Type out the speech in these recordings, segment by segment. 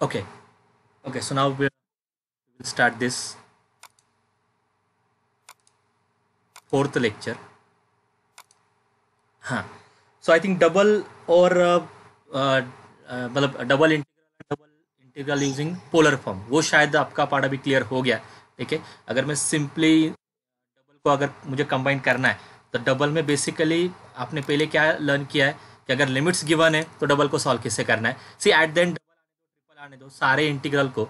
okay okay so now we'll start this fourth lecture हाँ सो I think double और मतलब double integral double integral using polar form वो शायद आपका part अभी क्लियर हो गया ठीक है अगर मैं सिंपली डबल को अगर मुझे कंबाइन करना है तो डबल में बेसिकली आपने पहले क्या लर्न किया है कि अगर लिमिट्स गिवन है तो डबल को सॉल्व किससे करना है सी एट द एंड आने दो सारे इंटीग्रल को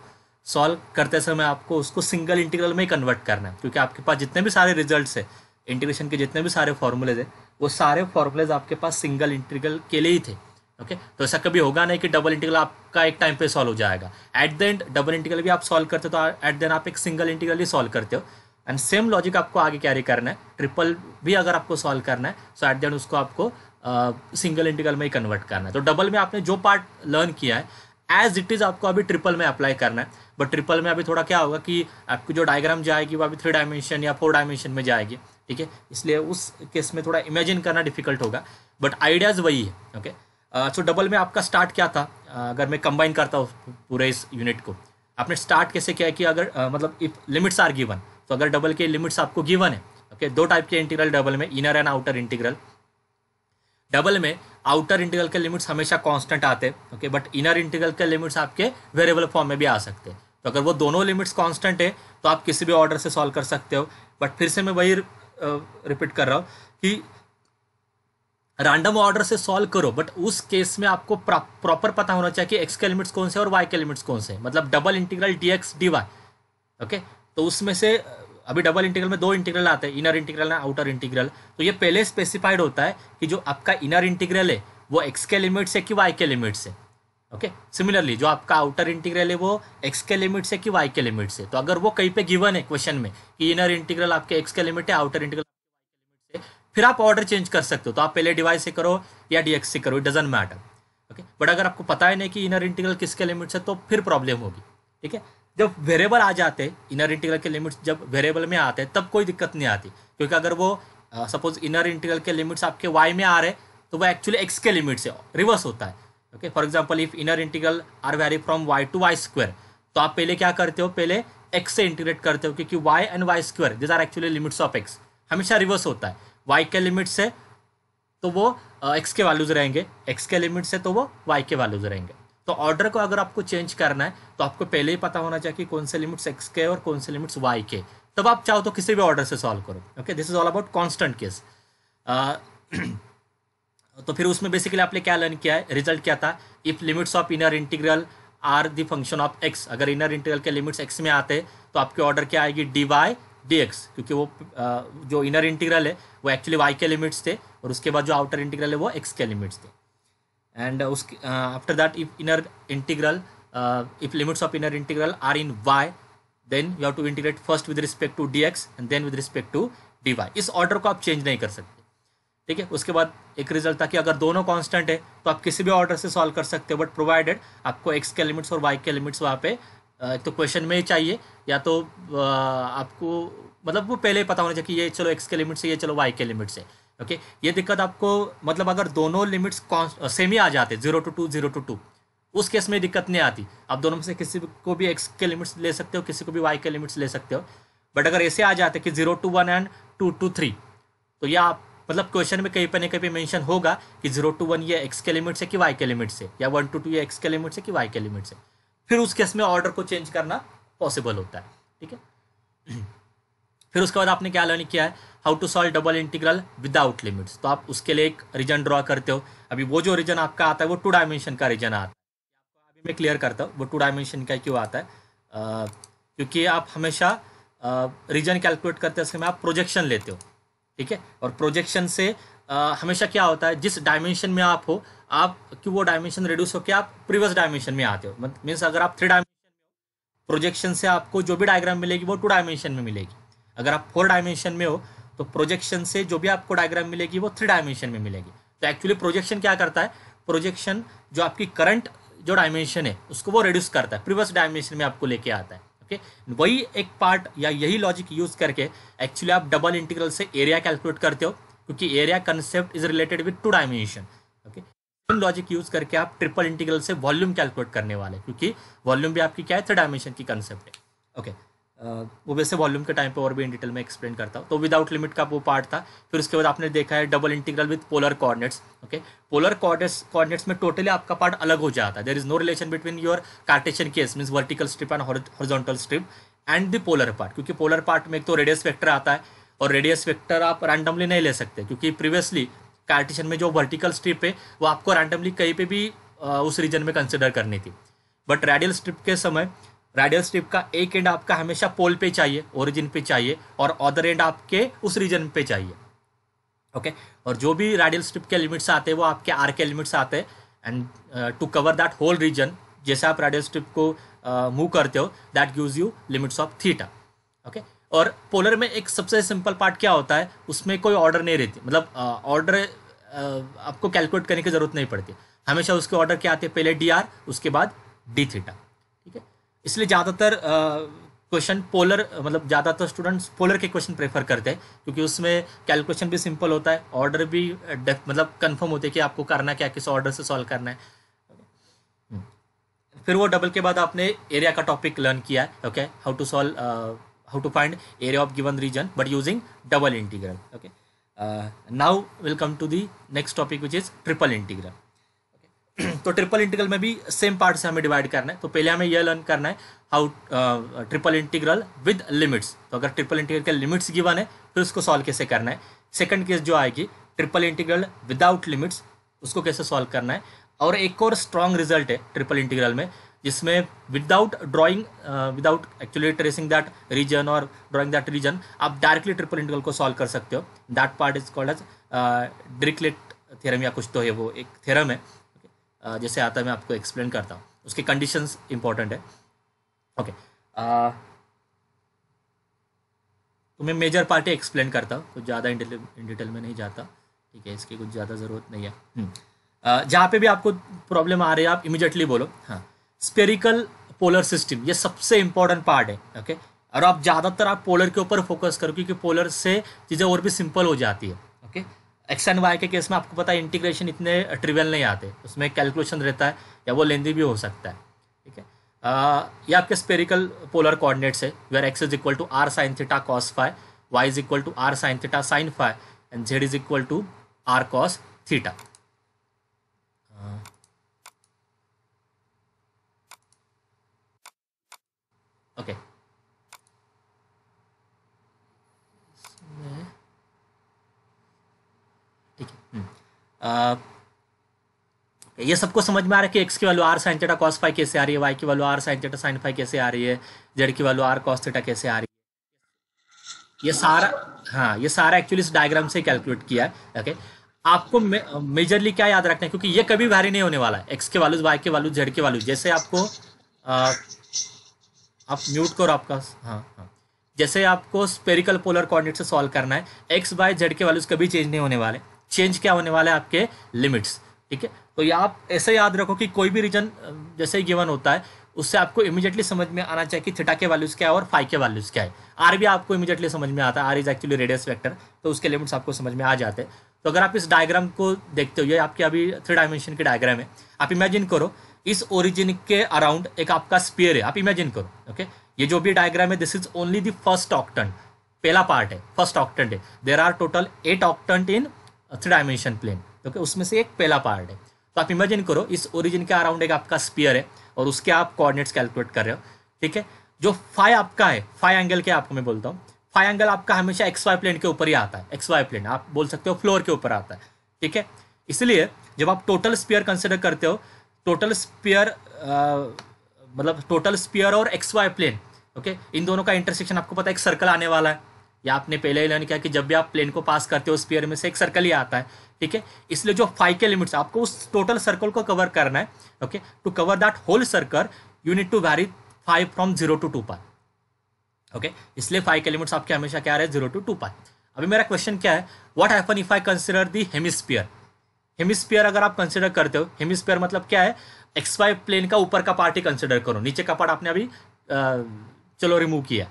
सॉल्व करते समय आपको उसको सिंगल इंटीग्रल में ही कन्वर्ट करना है क्योंकि आपके पास जितने भी सारे रिजल्ट्स है इंटीग्रेशन के जितने भी सारे फॉर्मूलेज है वो सारे फॉर्मूलेज आपके पास सिंगल इंटीग्रल के लिए ही थे ओके तो ऐसा कभी होगा नहीं कि डबल इंटीग्रल आपका एक टाइम पे सॉल्व हो जाएगा at the end double integral भी आप सॉल्व करते हो तो एट द एंड आप एक सिंगल इंटीग्रल ही सॉल्व करते हो एंड सेम लॉजिक आपको आगे कैरी करना है ट्रिपल भी अगर आपको सॉल्व करना है सो एट द एंड उसको आपको सिंगल uh, इंटीग्रल में ही कन्वर्ट करना है तो डबल में आपने जो पार्ट लर्न किया है एज इट इज़ आपको अभी ट्रिपल में अप्लाई करना है बट ट्रिपल में अभी थोड़ा क्या होगा कि आपकी जो डायग्राम जाएगी वो अभी थ्री डायमेंशन या फोर डायमेंशन में जाएगी ठीक है इसलिए उस केस में थोड़ा इमेजिन करना डिफिकल्ट होगा बट आइडियाज़ वही है ओके सो डबल में आपका स्टार्ट क्या था uh, अगर मैं कंबाइन करता हूँ पूरे इस यूनिट को आपने स्टार्ट कैसे किया कि अगर uh, मतलब इफ लिमिट्स आर गिवन तो अगर डबल के लिमिट्स आपको गिवन है ओके दो टाइप के इंटीग्रल डबल में inner and outer integral double में आउटर इंटीग्रल के लिमिट्स हमेशा कांस्टेंट आते ओके बट इनर इंटीग्रल के लिमिट्स आपके वेरिएबल फॉर्म में भी आ सकते हैं तो अगर वो दोनों लिमिट्स कांस्टेंट है तो आप किसी भी ऑर्डर से सॉल्व कर सकते हो बट फिर से मैं वही रिपीट कर रहा हूँ कि रैंडम ऑर्डर से सॉल्व करो बट उस केस में आपको प्रॉपर पता होना चाहिए कि एक्स के लिमिट्स कौन से और वाई के लिमिट्स कौन से मतलब double integral d x d y okay तो उसमें से अभी डबल इंटीग्रल में दो इंटीग्रल आते हैं इनर इंटीग्रल ना आउटर इंटीग्रल तो ये पहले स्पेसिफाइड होता है कि जो आपका इनर इंटीग्रल है वो एक्स के लिमिट से कि वाई के लिमिट से ओके सिमिलरली जो आपका आउटर इंटीग्रल है वो एक्स के लिमिट से कि वाई के लिमिट से तो अगर वो कहीं पे गिवन है क्वेश्चन में कि इनर इंटीग्रल आपके एक्स के लिमिट है आउटर इंटीग्रल से फिर आप ऑर्डर चेंज कर सकते हो तो आप पहले डिवाइस से करो या डीएक्स से करो it doesn't matter okay but अगर आपको पता ही नहीं कि इनर इंटीग्रल किसके लिमिट से तो फिर प्रॉब्लम होगी ठीक है जब वेरिएबल आ जाते इनर इंटीग्रल के लिमिट्स जब वेरिएबल में आते तब कोई दिक्कत नहीं आती क्योंकि अगर वो सपोज इनर इंटीग्रल के लिमिट्स आपके वाई में आ रहे तो वो एक्चुअली एक्स के लिमिट से रिवर्स होता है okay for example if inner integral are vary from y to y square तो आप पहले क्या करते हो पहले एक्स से इंटीग्रेट करते हो क्योंकि y and y square these are actually limits of x हमेशा रिवर्स होता है वाई के लिमिट से तो वो एक्स के वैल्यूज रहेंगे एक्स के लिमिट से तो वो वाई के वैल्यूज रहेंगे तो ऑर्डर को अगर आपको चेंज करना है तो आपको पहले ही पता होना चाहिए कि कौन से लिमिट्स एक्स के और कौन से लिमिट्स वाई के तब आप चाहो तो किसी भी ऑर्डर से सॉल्व करो okay this is all about constant case तो फिर उसमें बेसिकली आपने क्या लर्न किया है रिजल्ट क्या था if limits of inner integral are the function of x अगर इनर इंटीग्रल के लिमिट्स एक्स में आते तो आपके ऑर्डर क्या आएगी डी वाई डी एक्स क्योंकि वो uh, जो इनर इंटीग्रल है वो एक्चुअली वाई के लिमिट्स थे और उसके बाद जो आउटर इंटीग्रल है वो एक्स के लिमिट्स थे एंड uh, उसके after that if inner integral if limits of inner integral are in y then you have to integrate first with respect to d x and then with respect to d y इस order को आप change नहीं कर सकते ठीक है उसके बाद एक रिजल्ट था कि अगर दोनों कांस्टेंट है तो आप किसी भी ऑर्डर से सॉल्व कर सकते हो बट प्रोवाइडेड आपको एक्स के लिमिट्स और वाई के लिमिट्स वहाँ पे uh, एक तो क्वेश्चन में ही चाहिए या तो uh, आपको मतलब वो पहले ही पता होना चाहिए कि ये चलो एक्स के लिमिट्स है ये चलो वाई के लिमिट्स है ओके ये दिक्कत आपको मतलब अगर दोनों लिमिट्स सेम ही आ जाते zero to two zero to two उस केस में दिक्कत नहीं आती आप दोनों में से किसी को भी एक्स के लिमिट्स ले सकते हो किसी को भी वाई के लिमिट्स ले सकते हो बट अगर ऐसे आ जाते कि zero to one and two to three तो यह आप मतलब क्वेश्चन में कहीं पर नहीं कहीं मेंशन होगा कि जीरो टू वन ये एक्स के लिमिट है कि वाई के लिमिट से या वन टू टू ये एक्स के लिमिट से कि वाई के लिमिट से फिर उस केस में ऑर्डर को चेंज करना पॉसिबल होता है ठीक है फिर उसके बाद आपने क्या लर्न किया है how to solve double integral without limits तो आप उसके लिए एक रीजन ड्रॉ करते हो अभी वो जो रीजन आपका आता है वो टू डायमेंशन का रीजन आता है अभी मैं क्लियर करता हूँ वो टू डायमेंशन का क्यों आता है आ, क्योंकि आप हमेशा रीजन कैलकुलेट करते समय आप प्रोजेक्शन लेते हो ठीक है और प्रोजेक्शन से आ, हमेशा क्या होता है जिस डायमेंशन में आप हो आप कि वो डायमेंशन रिड्यूस होकर आप प्रीवियस डायमेंशन में आते हो मीन्स अगर आप थ्री डायमेंशन में प्रोजेक्शन से आपको जो भी डायग्राम मिलेगी वो टू डायमेंशन में मिलेगी अगर आप फोर डायमेंशन में हो तो प्रोजेक्शन से जो भी आपको डायग्राम मिलेगी वो थ्री डायमेंशन में मिलेगी तो एक्चुअली प्रोजेक्शन क्या करता है प्रोजेक्शन जो आपकी करंट जो डायमेंशन है उसको वो रिड्यूस करता है प्रीवियस डायमेंशन में आपको लेके आता है ओके वही एक पार्ट या यही लॉजिक यूज करके एक्चुअली आप डबल इंटीग्रल से एरिया कैलकुलेट करते हो क्योंकि area concept is related with two dimension okay logic use करके आप ट्रिपल इंटीग्रल से वॉल्यूम कैलकुलेट करने वाले क्योंकि वॉल्यूम भी आपकी क्या है थ्री डायमेंशन की कंसेप्ट है ओके okay. वो वैसे वॉल्यूम के टाइम पे और भी इन डिटेल में एक्सप्लेन करता हूँ तो विदाउट लिमिट का वो पार्ट था फिर उसके बाद आपने देखा है double integral with polar coordinates okay polar coordinates coordinates में टोटली आपका पार्ट अलग हो जाता है there is no relation between your cartesian case means vertical strip and horizontal strip and the polar part क्योंकि पोलर पार्ट में एक तो रेडियस फैक्टर आता है और रेडियस फैक्टर आप रैंडमली नहीं ले सकते क्योंकि प्रीवियसली कार्टेशन में जो वर्टिकल स्ट्रिप है वो आपको रैंडमली कहीं पे भी उस रीजन में कंसिडर करनी थी बट रेडियल स्ट्रिप के समय रेडियल स्ट्रिप का एक एंड आपका हमेशा पोल पे चाहिए ओरिजिन पे चाहिए और अदर एंड आपके उस रीजन पे चाहिए ओके okay? और जो भी रेडियल स्ट्रिप के लिमिट्स आते हैं वो आपके आर के लिमिट्स आते हैं and to cover that whole region जैसे आप रेडियल स्ट्रिप को मूव uh, करते हो that gives you limits of theta okay और पोलर में एक सबसे सिंपल पार्ट क्या होता है उसमें कोई ऑर्डर नहीं रहती मतलब ऑर्डर uh, uh, आपको कैलकुलेट करने की जरूरत नहीं पड़ती हमेशा उसके ऑर्डर क्या आते हैं पहले डी आर उसके बाद डी थीटा इसलिए ज़्यादातर क्वेश्चन पोलर मतलब ज़्यादातर स्टूडेंट्स पोलर के क्वेश्चन प्रेफर करते हैं क्योंकि उसमें कैलकुलेशन भी सिंपल होता है ऑर्डर भी मतलब कंफर्म होते हैं कि आपको करना क्या किस ऑर्डर से सॉल्व करना है hmm. फिर वो डबल के बाद आपने एरिया का टॉपिक लर्न किया है okay how to solve how to find area of given region but using double integral okay now welcome to the next topic which is triple integral तो triple integral में भी same part से हमें divide करना है तो पहले हमें यह लर्न करना है how triple integral with limits तो अगर ट्रिपल इंटीग्रल के लिमिट्स गिवन है फिर उसको सॉल्व कैसे करना है सेकंड केस जो आएगी ट्रिपल इंटीग्रल विदाउट लिमिट्स उसको कैसे सॉल्व करना है और एक और स्ट्रॉन्ग रिजल्ट है ट्रिपल इंटीग्रल में जिसमें without drawing without actually tracing that region और ड्रॉइंग दैट रीजन आप डायरेक्टली ट्रिपल इंटीग्रल को सॉल्व कर सकते हो that part is called as Dirichlet theorem या कुछ तो है वो एक थेरम है जैसे आता है मैं आपको एक्सप्लेन करता हूँ उसकी कंडीशन इंपॉर्टेंट है ओके तो मैं मेजर पार्टी एक्सप्लेन करता हूँ कुछ ज़्यादा इन डिटेल में नहीं जाता ठीक है इसकी कुछ ज़्यादा ज़रूरत नहीं है हम्म, जहाँ पे भी आपको प्रॉब्लम आ रही है आप इमिजिएटली बोलो हाँ स्पेरिकल पोलर सिस्टम ये सबसे इम्पोर्टेंट पार्ट है ओके और आप ज़्यादातर आप पोलर के ऊपर फोकस करो क्योंकि पोलर से चीज़ें और भी सिंपल हो जाती है ओके एक्स एंड वाई के केस में आपको पता है इंटीग्रेशन इतने ट्रिवल uh, नहीं आते उसमें कैलकुलेशन रहता है या वो लेंदी भी हो सकता है ठीक है uh, ये आपके स्पेरिकल पोलर कोऑर्डिनेट्स है where x is equal to r sign theta cos phi y is equal to r sign theta sign phi and z is equal to are cos theta okay ये सबको समझ में आ रहा है कि x की value r sign theta cos phi कैसे आ रही है वाई की value r sign theta sign phi कैसे आ रही है जेड की वैल्यू आर कॉस थीटा कैसे आ रही है ये सारा हाँ ये सारा एक्चुअली इस डायग्राम से कैलकुलेट किया है ओके आपको मेजरली क्या याद रखना है क्योंकि ये कभी भारी नहीं होने वाला है एक्स के वैल्यूज वाई के वैल्यूज जेड के वैल्यूज जैसे आपको आ, आप म्यूट करो आपका हाँ हाँ जैसे आपको स्पेरिकल पोलर कोऑर्डिनेट से सॉल्व करना है एक्स बाय जेड के वैल्यूज कभी चेंज नहीं होने वाले चेंज क्या होने वाला है आपके लिमिट्स ठीक है तो ये आप ऐसे याद रखो कि कोई भी रीजन जैसे ही गिवन होता है उससे आपको इमीजिएटली समझ में आना चाहिए कि थीटा के वैल्यूज क्या है और फाइव के वैल्यूज क्या है आर भी आपको इमीजिएटली समझ में आता है r is actually radius vector तो उसके लिमिट्स आपको समझ में आ जाते हैं तो अगर आप इस डायग्राम को देखते हुए आपके अभी थ्री डायमेंशन के डायग्राम है आप इमेजिन करो इस ओरिजिन के अराउंड एक आपका स्पेयर है आप इमेजिन करो ओके ये जो भी डायग्राम है this is only the first octant पहला पार्ट है फर्स्ट ऑक्टेंट है there are total eight octant in three dimension plane okay उसमें से एक पहला पार्ट है तो आप इमेजिन करो इस ओरिजिन के अराउंड एक आपका स्पीयर है और उसके आप कोऑर्डिनेट्स कैलकुलेट कर रहे हो ठीक है जो फाइव आपका है फाइव एंगल के आपको मैं बोलता हूँ फाइव एंगल आपका हमेशा एक्स वाई प्लेन के ऊपर ही आता है एक्स वाई प्लेन आप बोल सकते हो फ्लोर के ऊपर आता है ठीक है इसलिए जब आप टोटल स्पीयर कंसिडर करते हो टोटल स्पीयर मतलब टोटल स्पीयर और एक्स वाई प्लेन ओके इन दोनों का इंटरसेक्शन आपको पता है एक सर्कल आने वाला है या आपने पहले ही लर्न किया कि जब भी आप प्लेन को पास करते हो स्पीयर में से एक सर्कल ही आता है ठीक है इसलिए जो फाइव के लिमिट्स आपको उस टोटल सर्कल को कवर करना है okay to cover that whole circle you need to vary phi from zero to two pi okay इसलिए फाइव के लिमिट्स आपके हमेशा क्या रहे जीरो टू टू पाई अभी मेरा क्वेश्चन क्या है what happen if I consider the hemisphere hemisphere अगर आप कंसिडर करते हो हेमिस्पियर मतलब क्या है एक्स वाई प्लेन का ऊपर का पार्ट ही कंसिडर करो नीचे का पार्ट आपने अभी आ, चलो रिमूव किया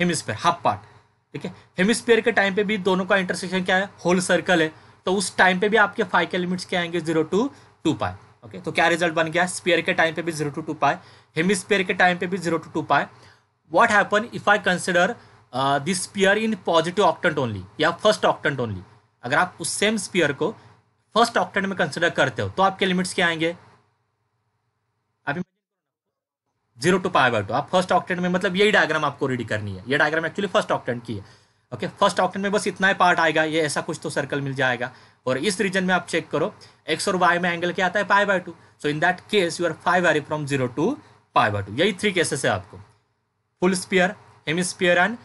हेमिस्पियर हाफ पार्ट ठीक है हेमिस्फेयर के टाइम पे भी दोनों का इंटरसेक्शन क्या है होल सर्कल है तो उस टाइम पे भी आपके फाइव के लिमिट्स क्या आएंगे zero to two pi okay तो क्या रिजल्ट बन गया स्पेयर के टाइम पे भी zero to two pi hemisphere के टाइम पे भी zero to two pi what happen if I consider this sphere in positive octant only या फर्स्ट ऑक्टेंट ओनली अगर आप उस सेम स्पीयर को फर्स्ट ऑक्टेंट में कंसिडर करते हो तो आपके लिमिट्स क्या आएंगे zero to pi by two आप फर्स्ट ऑक्टेंट में मतलब यही डायग्राम आपको रेडी करनी है ये डायग्राम एक्चुअली फर्स्ट ऑक्टेंट की है ओके फर्स्ट ऑक्टेंट में बस इतना ही पार्ट आएगा ये ऐसा कुछ तो सर्कल मिल जाएगा और इस रीजन में आप चेक करो एक्स और वाई में एंगल क्या आता है pi by two so in that case you are phi are from zero to pi by two यही थ्री केसेस है आपको full sphere hemisphere and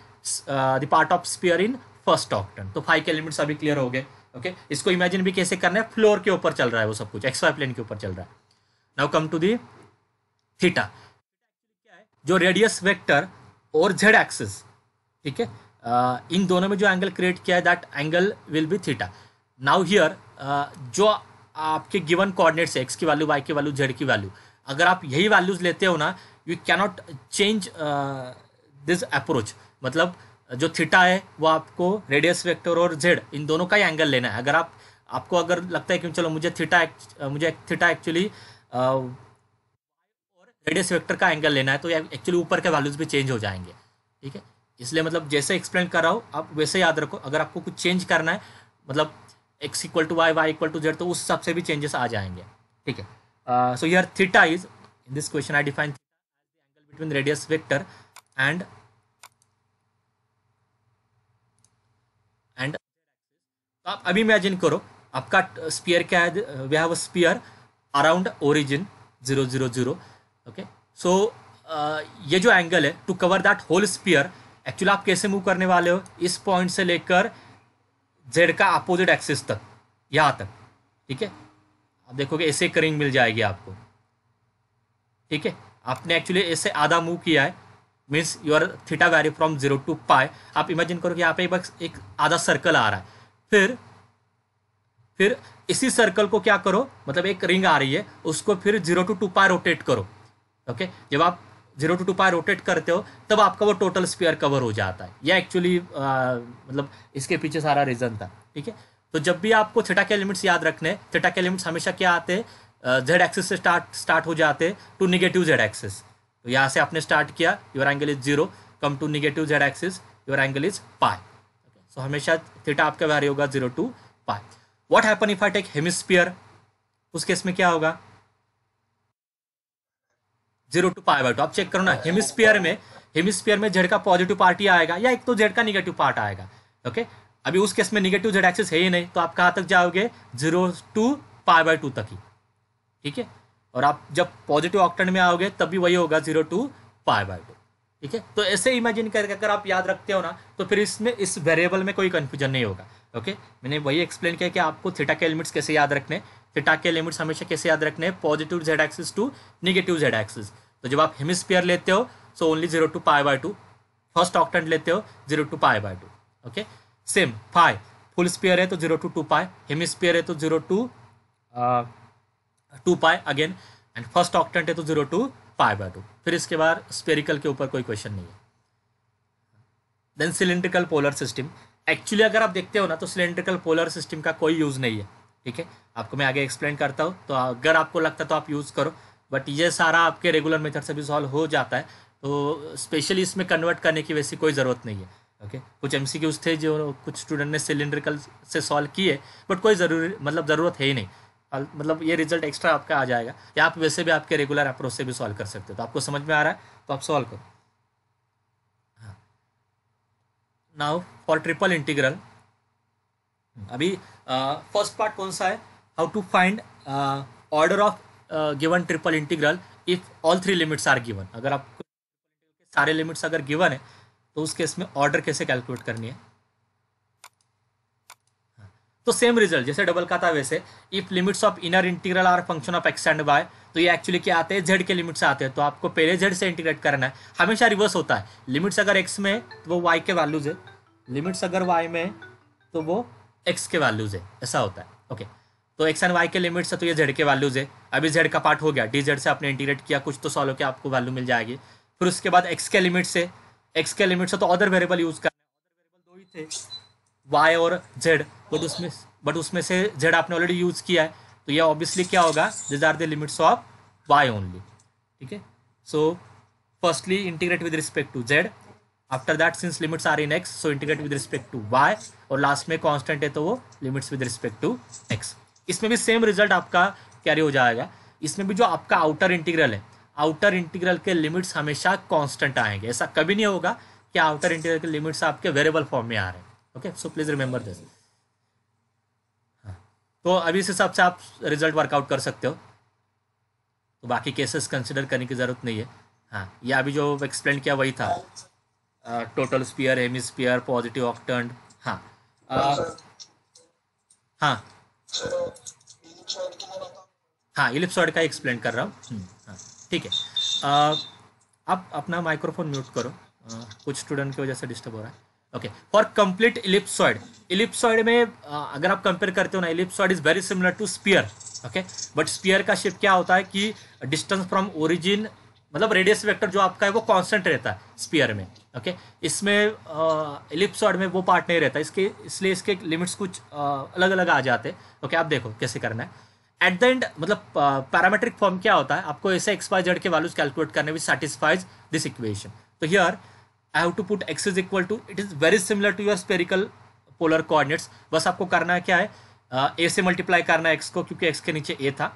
the part of sphere in first octant तो phi के limits अभी clear हो गए okay okay? इसको imagine भी कैसे करना है फ्लोर के ऊपर चल रहा है वो सब कुछ एक्स वाई प्लेन के ऊपर चल रहा है now come to the theta जो रेडियस वेक्टर और जेड एक्सिस ठीक है इन दोनों में जो एंगल क्रिएट किया है that angle will be theta now here जो आपके गिवन कोऑर्डिनेट्स एक्स की वैल्यू वाई की वैल्यू जेड की वैल्यू अगर आप यही वैल्यूज लेते हो ना you cannot change this approach मतलब जो थीटा है वो आपको रेडियस वेक्टर और जेड इन दोनों का ही एंगल लेना है अगर आप आपको अगर लगता है कि चलो मुझे थीटा मुझे थीटा एक्चुअली रेडियस वेक्टर का एंगल लेना है तो एक्चुअली ऊपर के वैल्यूज़ भी चेंज हो जाएंगे ठीक है इसलिए मतलब जैसे एक्सप्लेन कर रहा हूँ आप वैसे याद रखो अगर आपको कुछ चेंज करना है मतलब x equal to y y equal to z तो उस हिसाब से भी चेंजेस आ जाएंगे ठीक है so your theta is in this question I define angle between radius vector and and आप अभी इमेजिन करो आपका स्पीयर क्या है we have a sphere around origin zero zero zero okay so uh, ये जो एंगल है to cover that whole sphere actually आप कैसे मूव करने वाले हो इस पॉइंट से लेकर जेड का अपोजिट एक्सिस तक यहाँ तक ठीक है आप देखोगे ऐसे एक रिंग मिल जाएगी आपको ठीक है आपने एक्चुअली ऐसे आधा मूव किया है means your theta value from zero to pi आप इमेजिन करो कि यहाँ पे एक बस एक आधा सर्कल आ रहा है फिर फिर इसी सर्कल को क्या करो मतलब एक रिंग आ रही है उसको फिर zero to two pi rotate करो ओके जब आप zero to two pi rotate करते हो तब आपका वो टोटल स्पेयर कवर हो जाता है यह एक्चुअली मतलब इसके पीछे सारा रीज़न था ठीक है तो जब भी आपको थीटा के एलिमेंट्स याद रखने थीटा के एलिमेंट्स हमेशा क्या आते हैं जेड एक्सिस से स्टार्ट स्टार्ट हो जाते हैं टू निगेटिव जेड एक्सिस तो यहाँ से आपने स्टार्ट किया your angle is zero come to negative z axis your angle is pi so हमेशा थीटा आपका वैर होगा zero to pi what happen if I take hemisphere उस केस में क्या होगा zero to pi by two आप check करो ना हेमिस्फीयर में हेमिस्फीयर में जेड का पॉजिटिव पार्ट ही आएगा या एक तो जेड का निगेटिव पार्ट आएगा ओके अभी उस केस में निगेटिव जेड एक्सेस है ही नहीं तो आप कहाँ तक जाओगे zero to pi by two तक ही ठीक है और आप जब पॉजिटिव ऑक्टेंट में आओगे तब भी वही होगा zero to pi by two ठीक है तो ऐसे इमेजिन करके अगर आप याद रखते हो ना तो फिर इसमें इस वेरिएबल में कोई कन्फ्यूजन नहीं होगा ओके मैंने वही एक्सप्लेन किया कि आपको थीटा के एलिमेंट्स कैसे याद रखने थीटा के एलिमेंट्स हमेशा कैसे याद रखने positive z axis to negative z axis तो जब आप हेमिस्फीयर लेते हो so only zero to pi by two first octant लेते हो zero to pi by two okay same phi full sphere है तो zero to two pi hemisphere है तो zero to two pi again and first octant है तो zero to pi by two फिर इसके बाद स्पेरिकल के ऊपर कोई क्वेश्चन नहीं है then cylindrical polar system actually अगर आप देखते हो ना तो सिलेंड्रिकल पोलर सिस्टम का कोई यूज़ नहीं है ठीक है आपको मैं आगे एक्सप्लेन करता हूँ तो अगर आपको लगता है तो आप यूज़ करो बट ये सारा आपके रेगुलर मेथड से भी सॉल्व हो जाता है तो स्पेशली इसमें कन्वर्ट करने की वैसी कोई ज़रूरत नहीं है ओके okay? कुछ एम थे जो कुछ स्टूडेंट ने सिलेंड्रिकल से सॉल्व किए बट कोई ज़रूरी मतलब ज़रूरत है ही नहीं मतलब ये रिजल्ट एक्स्ट्रा आपका आ जाएगा या आप वैसे भी आपके रेगुलर अप्रोच से भी सॉल्व कर सकते हो तो आपको समझ में आ रहा है तो आप सॉल्व करो नाउ फॉर ट्रिपल इंटीग्रल अभी फर्स्ट uh, पार्ट कौन सा है how to find order of given triple integral if all three limits are given अगर आपको सारे लिमिट्स अगर गिवन है तो उस केस में ऑर्डर कैसे कैलकुलेट करनी है हाँ। तो सेम रिजल्ट जैसे डबल का था वैसे if limits of inner integral are function of x and y तो ये एक्चुअली क्या आते हैं जेड के लिमिट्स से आते हैं तो आपको पहले जेड से इंटीग्रेट करना है हमेशा रिवर्स होता है लिमिट्स अगर एक्स में है तो वो वाई के वैल्यूज है लिमिट्स अगर वाई में है तो वो एक्स के वैल्यूज है ऐसा होता है ओके okay. तो एक्स एंड वाई के लिमिट्स है तो ये जेड के वैल्यूज़ है अभी जेड का पार्ट हो गया डी जेड से आपने इंटीग्रेट किया कुछ तो सॉल्व गया आपको वैल्यू मिल जाएगी फिर उसके बाद एक्स के लिमिट से एक्स के लिमिट से तो अदर वेरिएबल यूज़ करना अदर वेरिएबल दो ही थे वाई और जेड बट उसमें बट उसमें से जेड आपने ऑलरेडी यूज़ किया है तो ये ऑब्वियसली क्या होगा these are the limits of y only ठीक है so firstly integrate with respect to z after that since limits are in x so integrate with respect to y और लास्ट में कॉन्स्टेंट है तो वो limits with respect to x इसमें भी same result आपका कैरी हो जाएगा इसमें भी जो आपका आउटर इंटीग्रल है आउटर इंटीग्रल के लिमिट्स हमेशा कांस्टेंट आएंगे ऐसा कभी नहीं होगा कि आउटर इंटीग्रल के लिमिट्स आपके वेरिएबल फॉर्म में आ रहे हैं okay so please remember this तो अभी इस हिसाब से आप रिजल्ट वर्कआउट कर सकते हो तो बाकी केसेस कंसिडर करने की ज़रूरत नहीं है हाँ या अभी जो एक्सप्लेन किया वही था total sphere hemisphere positive octant हाँ आ, हाँ हाँ इलिप्सॉइड का एक्सप्लेन कर रहा हूँ हम्म, हाँ ठीक है आप अपना माइक्रोफोन म्यूट करो कुछ स्टूडेंट की वजह से डिस्टर्ब हो रहा है okay for complete ellipsoid ellipsoid में अगर आप कंपेयर करते हो ना ellipsoid is very similar to sphere okay but sphere का शेप क्या होता है कि डिस्टेंस फ्रॉम ओरिजिन मतलब रेडियस वेक्टर जो आपका है वो कांस्टेंट रहता है स्पीयर में ओके इसमें इलिप्सॉइड में वो पार्ट नहीं रहता इसके इसलिए इसके लिमिट्स कुछ आ, अलग अलग आ जाते हैं ओके आप देखो कैसे करना है एट द एंड मतलब पैरामेट्रिक फॉर्म क्या होता है आपको ऐसे एक्स वाई जेड के वैल्यूज कैलकुलेट करने विच सेटिस्फाइज दिस इक्वेशन तो here I have to put x is equal to it is very similar to your spherical polar coordinates बस आपको करना क्या है ए से मल्टीप्लाई करना है एक्स को क्योंकि एक्स के नीचे ए था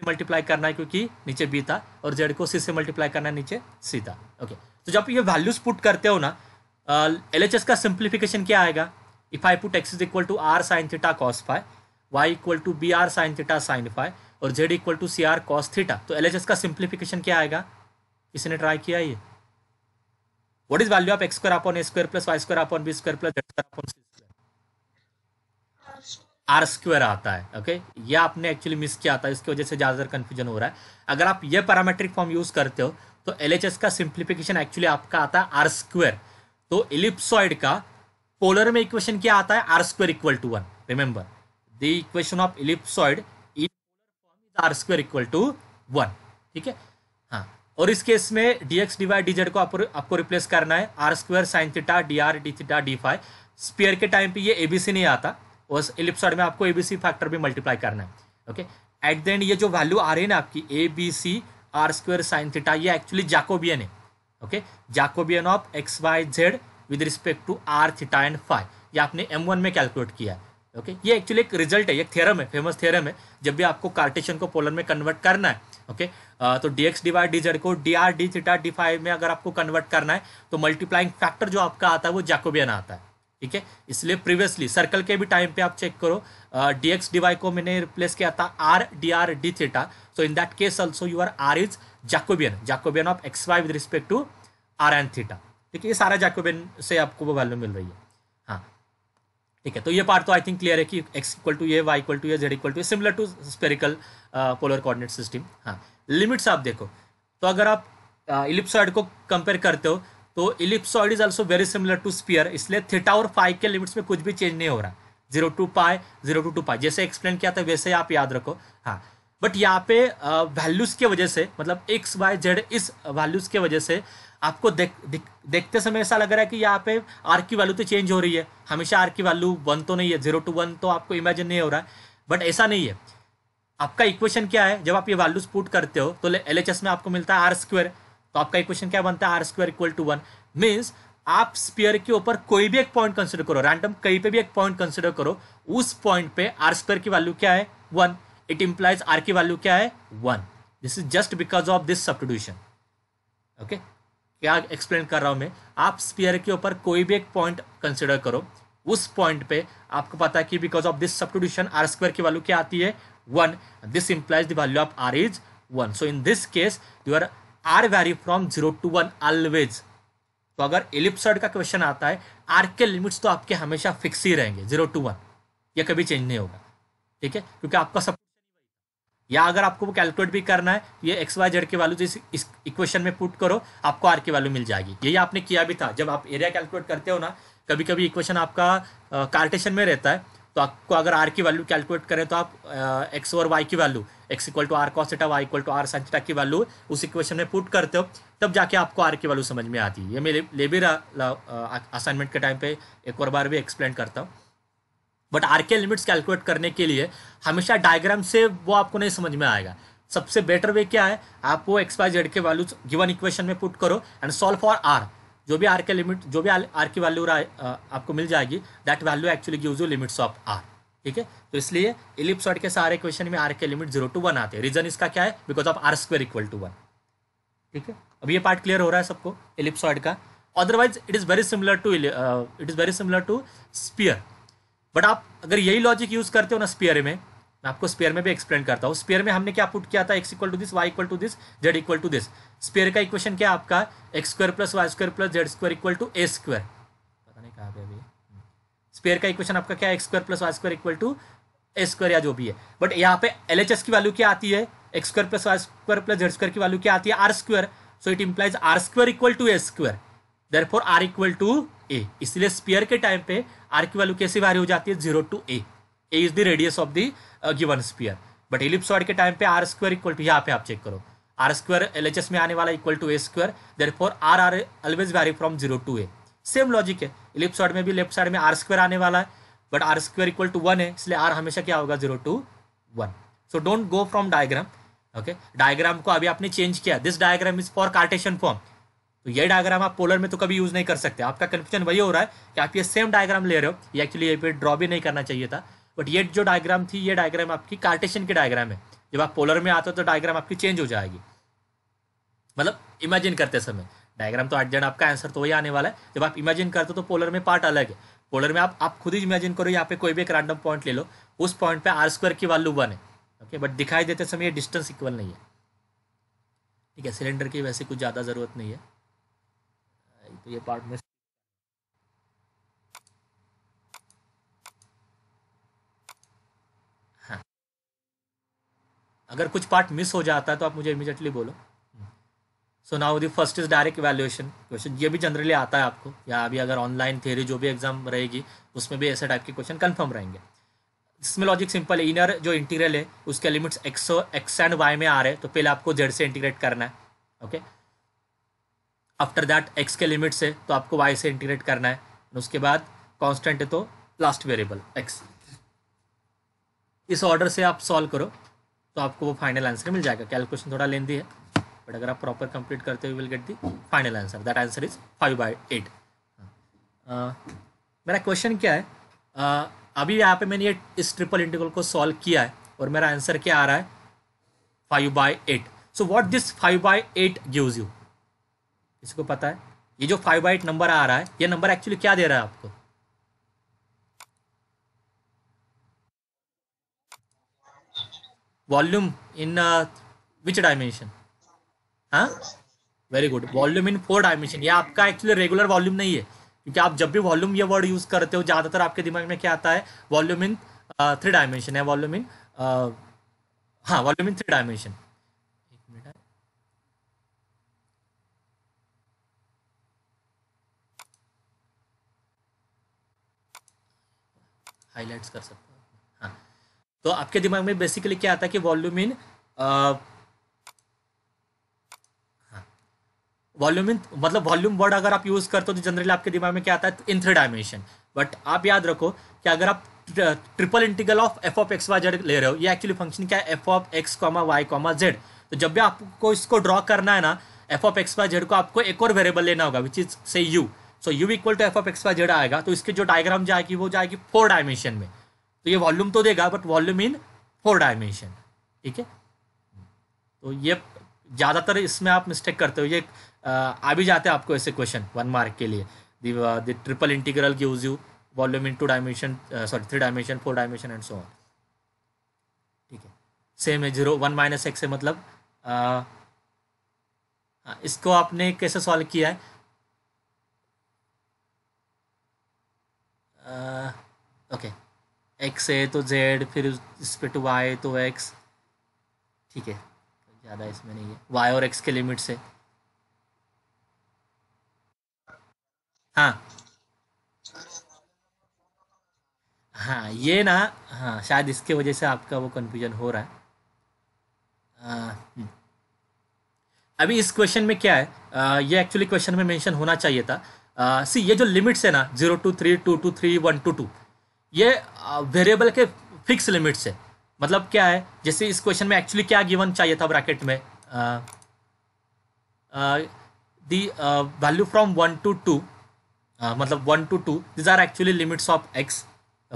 से मल्टीप्लाई करना है क्योंकि नीचे बी था और जेड को सी से मल्टीप्लाई करना है नीचे सी था ओके तो जब ये वैल्यूज पुट करते हो ना एल एच एस का सिंप्लीफिकेशन क्या आएगा if I put x is equal to r sign theta cos phi y equal to b r sign theta sign phi और z equal to c r cos theta तो L H S का simplification क्या आएगा किसी ने try किया ये what is value of x square upon a square plus Y square upon b square plus z square upon c are square आता है ओके यह आपने एक्चुअली मिस किया था इसकी वजह से ज़्यादातर कन्फ्यूजन हो रहा है अगर आप ये पैरामेट्रिक फॉर्म यूज़ करते हो तो एल का सिंप्लीफिकेशन एक्चुअली आपका आता है आर स्क्वायर तो इलिप्सॉइड का पोलर में इक्वेशन क्या आता है r square equal to one remember the equation of ellipsoid in r square equal to one ठीक है हाँ और इस केस में d x d y d z को आपको आपको रिप्लेस करना है r square sign theta d are d theta d phi sphere के टाइम पे ये एबीसी नहीं आता उस इलिप्सॉइड में आपको ए बी सी फैक्टर भी मल्टीप्लाई करना है ओके एट द एंड ये जो वैल्यू आ रही है ना आपकी a B c r square sign theta ये एक्चुअली जाकोबियन है okay Jacobian of x Y z with respect to r theta and phi ये आपने एम वन में कैलकुलेट किया है ओके okay? ये एक्चुअली एक रिजल्ट है एक थ्योरम है फेमस थ्योरम है जब भी आपको कार्टेशियन को पोलर में कन्वर्ट करना है ओके okay? तो d x d y d z को d are d theta d phi में अगर आपको कन्वर्ट करना है तो मल्टीप्लाइंग फैक्टर जो आपका आता है वो जैकोबियन आता है ठीक है इसलिए प्रीवियसली सर्कल के भी टाइम पे आप चेक करो डी एक्स डीवाई को मैंने रिप्लेस किया था r d are d theta so in that case also your r is Jacobian Jacobian of x y with respect to r and theta ठीक है ये सारा जैकोबियन से आपको वो वैल्यू मिल रही है हाँ ठीक है तो ये पार्ट तो आई थिंक क्लियर है कि x equal to a y equal to a z equal to similar to spherical polar coordinate system हाँ लिमिट्स आप देखो तो अगर आप इलिप्सॉइड को कंपेयर करते हो तो ellipsoid is also very similar to sphere इसलिए थीटा और फाइव के लिमिट्स में कुछ भी चेंज नहीं हो रहा zero to pi zero to two pi जैसे एक्सप्लेन किया था वैसे आप याद रखो हाँ बट यहाँ पे वैल्यूज के वजह से मतलब एक्स वाई जेड इस वैल्यूज के वजह से आपको देख, देख देखते समय ऐसा लग रहा है कि यहाँ पे आर की वैल्यू तो चेंज हो रही है हमेशा आर की वैल्यू वन तो नहीं है जीरो टू वन तो आपको इमेजिन नहीं हो रहा है बट ऐसा नहीं है आपका इक्वेशन क्या है जब आप ये वैल्यूज पुट करते हो तो एल एच एस में आपको मिलता है आर स्क्वेयर तो आपका इक्वेशन क्या बनता है r square equal to one means आप स्पीयर के ऊपर कोई भी एक पॉइंट कंसिडर करो रैंडम कहीं पे भी एक पॉइंट कंसिडर करो उस पॉइंट पे आर स्क्वायर की वैल्यू क्या है वन इट इंप्लाइज आर की वैल्यू क्या है one this is just because of this substitution okay क्या एक्सप्लेन कर रहा हूं मैं आप स्पीयर के ऊपर कोई भी एक पॉइंट कंसिडर करो उस पॉइंट पे आपको पता है कि because of this substitution r square की वैल्यू क्या आती है one this implies the value of r is one so in this case you are r value from zero to one always तो अगर एलिप्सड का क्वेश्चन आता है आर के लिमिट्स तो आपके हमेशा फिक्स ही रहेंगे जीरो टू वन ये कभी चेंज नहीं होगा ठीक है क्योंकि आपका सब या अगर आपको वो कैलकुलेट भी करना है ये एक्स वाई जेड की वैल्यू जिस इस इक्वेशन में पुट करो आपको आर की वैल्यू मिल जाएगी यही आपने किया भी था जब आप एरिया कैलकुलेट करते हो ना कभी कभी इक्वेशन आपका कार्टेशन में रहता है तो आपको अगर आर की वैल्यू कैलकुलेट करें तो आप एक्स और वाई की value x equal to r cos theta y equal to r sin theta की वैल्यू उस इक्वेशन में पुट करते हो तब जाके आपको आर की वैल्यू समझ में आती है ये मैं ले, ले भी रहा असाइनमेंट uh, के टाइम पे एक और बार भी एक्सप्लेन करता हूँ बट आर के लिमिट्स कैलकुलेट करने के लिए हमेशा डायग्राम से वो आपको नहीं समझ में आएगा सबसे बेटर वे क्या है आप वो एक्स वाई जेड के वैल्यूज गिवन इक्वेशन में पुट करो एंड सॉल्व फॉर आर जो भी आर के लिमिट जो भी आर की वैल्यू uh, आपको मिल जाएगी that value actually gives you limits of r ठीक है तो इसलिए इलिप्सॉइड के सारे क्वेश्चन में आर के लिमिट जीरो टू वन आते हैं रीजन इसका क्या है because of r square equal to one ठीक है अब ये पार्ट क्लियर हो रहा है सबको इलिप्सॉइड का otherwise it is very similar to it is very similar to sphere but आप अगर यही लॉजिक यूज़ करते हो ना स्पीयर में मैं आपको स्पेयर में भी एक्सप्लेन करता हूँ स्पेयर में हमने क्या पुट किया था x equal to this y equal to this z equal to this sphere का इक्वेशन क्या आपका x square plus Y square plus z square equal to a square पता नहीं कहा गया अभी स्पेयर का इक्वेशन आपका क्या x square plus Y square equal to a square या जो भी है बट यहाँ पे एल एच एस की वैल्यू क्या आती है x square plus Y square plus z square की वैल्यू क्या आती है r square so it implies r square equal to a square therefore r equal to a इसलिए स्पेयर के टाइम पे आर की वैल्यू कैसे वैरी हो जाती है zero to a a is the radius of the given sphere but ellipsoid के time पे आर स्क्वायर इक्वल टू यहाँ पे आप चेक करो r square L H S में आने वाला equal to a square therefore r r always vary from zero to a same logic है इलिप्सॉइड में भी लेफ्ट साइड में आर स्क्वायर आने वाला है but r square equal to one है इसलिए आर हमेशा क्या होगा zero to one so don't go from diagram okay diagram को अभी आपने चेंज किया this diagram is for Cartesian form तो ये डायग्राम आप पोलर में तो कभी यूज नहीं कर सकते आपका कन्फ्यूजन वही हो रहा है कि आप ये सेम डायग्राम ले रहे हो ये एक्चुअली ये पे ड्रॉ भी नहीं करना चाहिए था बट ये जो डायग्राम थी ये डायग्राम आपकी कार्टेशन की डायग्राम है जब आप पोलर में आते हो तो डायग्राम आपकी चेंज हो जाएगी मतलब इमेजिन करते समय डायग्राम तो आठ जन आपका आंसर तो वही आने वाला है जब आप इमेजिन करते हो तो पोलर में पार्ट अलग है पोलर में आप आप खुद ही इमेजिन करो यहाँ पे कोई भी एक रैंडम पॉइंट ले लो उस पॉइंट पे आर स्क्वायर की वैल्यू वन है ओके बट दिखाई देते समय ये डिस्टेंस इक्वल नहीं है ठीक है सिलेंडर की वैसे कुछ ज़्यादा ज़रूरत नहीं है तो ये पार्ट में अगर कुछ पार्ट मिस हो जाता है तो आप मुझे इमीजिएटली बोलो so now the first is direct evaluation question ये भी जनरली आता है आपको या अभी अगर ऑनलाइन थ्योरी जो भी एग्जाम रहेगी उसमें भी ऐसे टाइप के क्वेश्चन कन्फर्म रहेंगे इसमें लॉजिक सिंपल है इनर जो इंटीग्रल है उसके limits x x and y में आ रहे हैं तो पहले आपको जेड से इंटीग्रेट करना है ओके आफ्टर दैट एक्स के लिमिट्स है तो आपको वाई से इंटीग्रेट करना है उसके बाद कॉन्स्टेंट है तो लास्ट वेरिएबल एक्स इस ऑर्डर से आप सॉल्व करो तो आपको वो फाइनल आंसर मिल जाएगा कैलकुलेशन थोड़ा लेंदी है बट अगर आप प्रॉपर कंप्लीट करते हुए will get the final answer that answer is five by eight मेरा क्वेश्चन क्या है uh, अभी यहाँ पे मैंने ये इस ट्रिपल इंटीग्रल को सॉल्व किया है और मेरा आंसर क्या आ रहा है five by eight so what this five by eight gives you किसी को पता है ये जो फाइव बाई एट नंबर आ रहा है ये नंबर एक्चुअली क्या दे रहा है आपको volume in uh, which dimension हाँ very good volume in four dimension ये आपका एक्चुअली रेगुलर वॉल्यूम नहीं है क्योंकि आप जब भी वॉल्यूम ये वर्ड यूज करते हो ज्यादातर आपके दिमाग में क्या आता है वॉल्यूम इन थ्री डायमेंशन है वॉल्यूम इन uh, हाँ volume in three dimension highlights कर सकते तो आपके दिमाग में बेसिकली क्या आता है कि वॉल्यूम इन वॉल्यूम इन मतलब वॉल्यूम वर्ड अगर आप यूज़ करते हो तो जनरली आपके दिमाग में क्या आता है इन थ्री डायमेंशन बट आप याद रखो कि अगर आप triple integral of F of x Y Z ले रहे हो ये एक्चुअली फंक्शन क्या है F of X comma Y comma Z तो जब भी आपको इसको ड्रॉ करना है ना F of x Y Z को आपको एक और वेरिएबल लेना होगा which is say U so U equal to F of x Y Z आएगा तो इसके जो डायग्राम जाएगी वो जाएगी फोर डायमेंशन में तो ये वॉल्यूम तो देगा but volume in four dimension ठीक है तो ये ज़्यादातर इसमें आप मिस्टेक करते हो ये आ भी जाते हैं आपको ऐसे क्वेश्चन वन मार्क के लिए triple integral gives you volume in two dimension sorry three dimension four dimension and so on ठीक है सेम है जीरो वन माइनस एक्स है मतलब आ, इसको आपने कैसे सॉल्व किया है ओके uh, okay. एक्स है तो जेड फिर इस पर टू वाई तो एक्स ठीक है ज़्यादा इसमें नहीं है वाई और एक्स के लिमिट से हाँ हाँ ये ना हाँ शायद इसके वजह से आपका वो कन्फ्यूजन हो रहा है आ, हम्म। अभी इस क्वेश्चन में क्या है आ, ये एक्चुअली क्वेश्चन में मेंशन होना चाहिए था आ, सी ये जो लिमिट्स है ना zero to three two to three one to two ये वेरिएबल के फिक्स लिमिट्स है मतलब क्या है जैसे इस क्वेश्चन में एक्चुअली क्या गिवन चाहिए था ब्रैकेट में the value from one to two मतलब one to two these are actually limits of X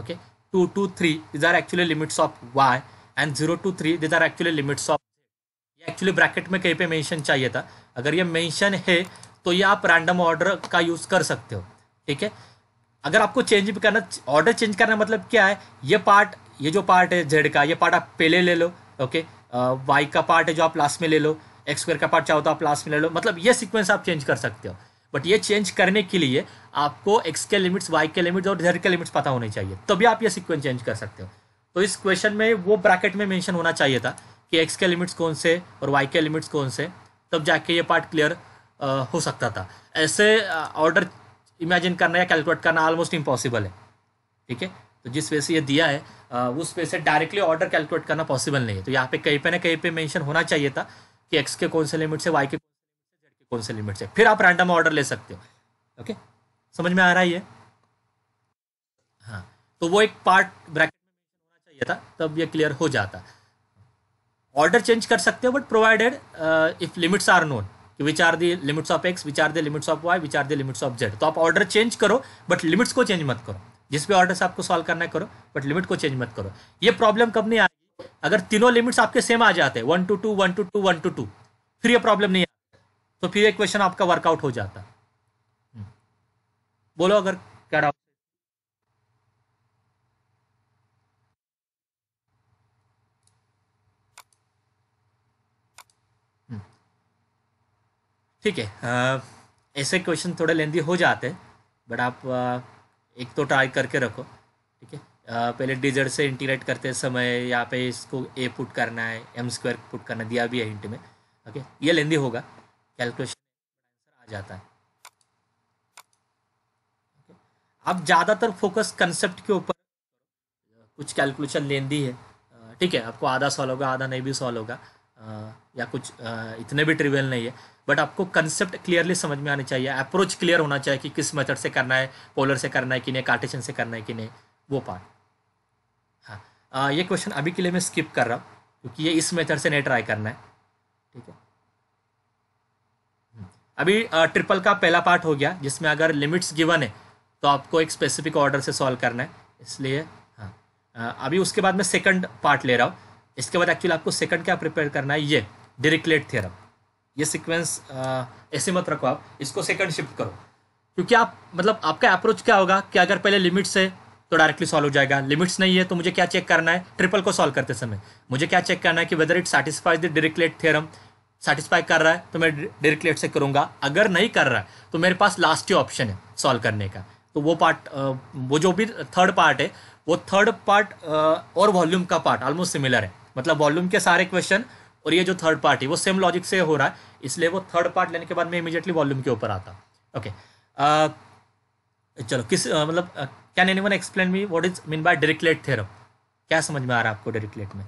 okay two to three these are actually limits of Y and zero to three these are actually limits of ये actually bracket में कहीं पे mention चाहिए था अगर ये mention है तो ये आप रैंडम ऑर्डर का यूज़ कर सकते हो ठीक है अगर आपको चेंज भी करना ऑर्डर चेंज करना मतलब क्या है ये पार्ट ये जो पार्ट है जेड का ये पार्ट आप पहले ले लो ओके वाई का पार्ट है जो आप लास्ट में ले लो एक्स स्क्वायर का पार्ट चाहो तो आप लास्ट में ले लो मतलब ये सीक्वेंस आप चेंज कर सकते हो बट ये चेंज करने के लिए आपको एक्स के लिमिट्स वाई के लिमिट्स और जेड के लिमिट्स पता होने चाहिए तभी आप ये सिक्वेंस चेंज कर सकते हो तो इस क्वेश्चन में वो ब्रैकेट में मैंशन होना चाहिए था कि एक्स के लिमिट्स कौन से और वाई के लिमिट्स कौन से तब जाके ये पार्ट क्लियर हो सकता था ऐसे ऑर्डर इमेजिन करना या कैलकुलेट करना ऑलमोस्ट इम्पॉसिबल है ठीक है तो जिस वे से ये दिया है उस वे से डायरेक्टली ऑर्डर कैलकुलेट करना पॉसिबल नहीं है तो यहाँ पे कहीं पे ना कहीं पे मेंशन होना चाहिए था कि एक्स के कौन से लिमिट से वाई के जेड के कौन से लिमिट से फिर आप रैंडम ऑर्डर ले सकते हो ओके समझ में आ रहा है ये हाँ तो वो एक पार्ट ब्रैकेट में होना चाहिए था तब ये क्लियर हो जाता ऑर्डर चेंज कर सकते हो but provided if limits are known which are the limits of X which are the limits of Y which are the limits of Z तो आप ऑर्डर चेंज करो बट लिमिट्स को change मत करो जिस भी ऑर्डर से आपको सॉल्व करना है करो बट लिमिट को चेंज मत करो ये प्रॉब्लम कब नहीं आएगी अगर तीनों लिमिट्स आपके सेम आ जाते हैं one to two one to two one to two फिर यह प्रॉब्लम नहीं आता तो फिर एक क्वेश्चन आपका वर्कआउट हो जाता हम्म। बोलो अगर क्या डाउट ठीक है ऐसे क्वेश्चन थोड़े लेंदी हो जाते हैं बट आप एक तो ट्राई करके रखो ठीक है पहले डिजर्ट से इंटीग्रेट करते समय यहाँ पे इसको ए पुट करना है एम स्क्वायर पुट करना दिया भी है हिंट में ओके ये लेंदी होगा कैलकुलेशन आंसर आ जाता है आप ज़्यादातर फोकस कंसेप्ट के ऊपर कुछ कैलकुलेशन लेंदी है ठीक है आपको आधा सॉल्व होगा आधा नहीं भी सॉल्व होगा या कुछ इतने भी ट्रिवियल नहीं है बट आपको कंसेप्ट क्लियरली समझ में आना चाहिए अप्रोच क्लियर होना चाहिए कि किस मेथड से करना है पोलर से करना है कि नहीं कार्टेशन से करना है कि नहीं वो पार्ट हाँ ये क्वेश्चन अभी के लिए मैं स्किप कर रहा हूँ क्योंकि ये इस मेथड से नहीं ट्राई करना है ठीक है हम्म। अभी आ, ट्रिपल का पहला पार्ट हो गया जिसमें अगर लिमिट्स गिवन है तो आपको एक स्पेसिफिक ऑर्डर से सॉल्व करना है इसलिए हाँ अभी उसके बाद मैं सेकंड पार्ट ले रहा हूँ इसके बाद एक्चुअली आपको सेकंड क्या प्रिपेयर करना है ये डिरिक्लेट थ्योरम ये सीक्वेंस uh, ऐसे मत रखो आप इसको सेकंड शिफ्ट करो क्योंकि आप मतलब आपका अप्रोच क्या होगा कि अगर पहले लिमिट्स है तो डायरेक्टली सॉल्व हो जाएगा लिमिट्स नहीं है तो मुझे क्या चेक करना है ट्रिपल को सॉल्व करते समय मुझे क्या चेक करना है कि whether it satisfies the Dirichlet theorem satisfy कर रहा है तो मैं डायरेक्टली से करूँगा अगर नहीं कर रहा है तो मेरे पास लास्ट ही ऑप्शन है सॉल्व करने का तो वो पार्ट uh, वो जो भी थर्ड पार्ट है वो थर्ड पार्ट uh, और वॉल्यूम का पार्ट ऑलमोस्ट सिमिलर है मतलब वॉल्यूम के सारे क्वेश्चन और ये जो थर्ड पार्ट है वो सेम लॉजिक से हो रहा है इसलिए वो थर्ड पार्ट लेने के बाद में इमीजिएटली वॉल्यूम के ऊपर आता ओके okay. चलो किस मतलब can anyone explain me what is mean by Dirichlet theorem क्या समझ में आ रहा है आपको डिरिक्लेट में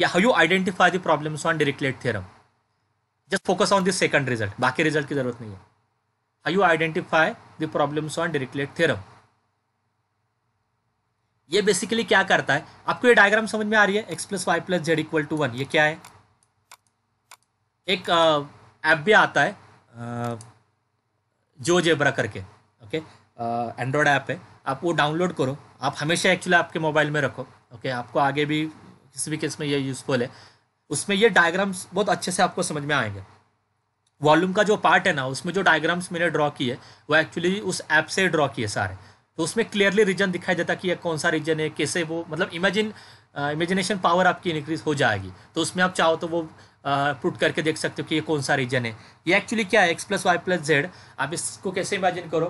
या how you identify the problems on Dirichlet theorem just focus on this second result बाकी रिजल्ट की जरूरत नहीं है how you identify the problems on Dirichlet theorem ये बेसिकली क्या करता है आपको ये डायग्राम समझ में आ रही है X plus Y plus Z equal to one ये क्या है एक ऐप भी आता है जो जेबरा करके ओके एंड्रॉयड ऐप है आप वो डाउनलोड करो आप हमेशा एक्चुअली आपके मोबाइल में रखो ओके आपको आगे भी किसी भी केस में ये यूज़फुल है उसमें ये डायग्राम्स बहुत अच्छे से आपको समझ में आएंगे वॉल्यूम का जो पार्ट है ना उसमें जो डायग्राम्स मैंने ड्रॉ किए वो एक्चुअली उस ऐप से ड्रॉ किए सारे तो उसमें क्लियरली रीजन दिखाई देता कि यह कौन सा रीजन है कैसे वो मतलब इमेजिन इमेजिनेशन पावर आपकी इंक्रीज हो जाएगी तो उसमें आप चाहो तो वो पुट uh, करके देख सकते हो कि ये कौन सा रीजन है ये एक्चुअली क्या है X plus Y plus Z आप इसको कैसे इमेजिन करो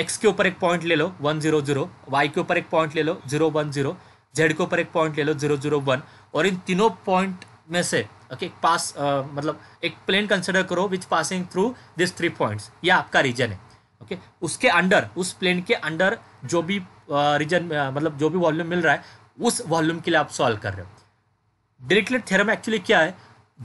एक्स uh, के ऊपर एक पॉइंट ले लो वन जीरो जीरो वाई के ऊपर एक पॉइंट ले लो जीरो वन जीरो जेड के ऊपर एक पॉइंट ले लो जीरो जीरो वन और इन तीनों पॉइंट में से ओके पास uh, मतलब एक प्लेन कंसिडर करो which passing through this three points ये आपका रीजन है ओके okay? उसके अंडर उस प्लेन के अंडर जो भी रीजन मतलब जो भी वॉल्यूम मिल रहा है उस वॉल्यूम के लिए आप सॉल्व कर रहे हो डिरेक्टलेट थेरम एक्चुअली क्या है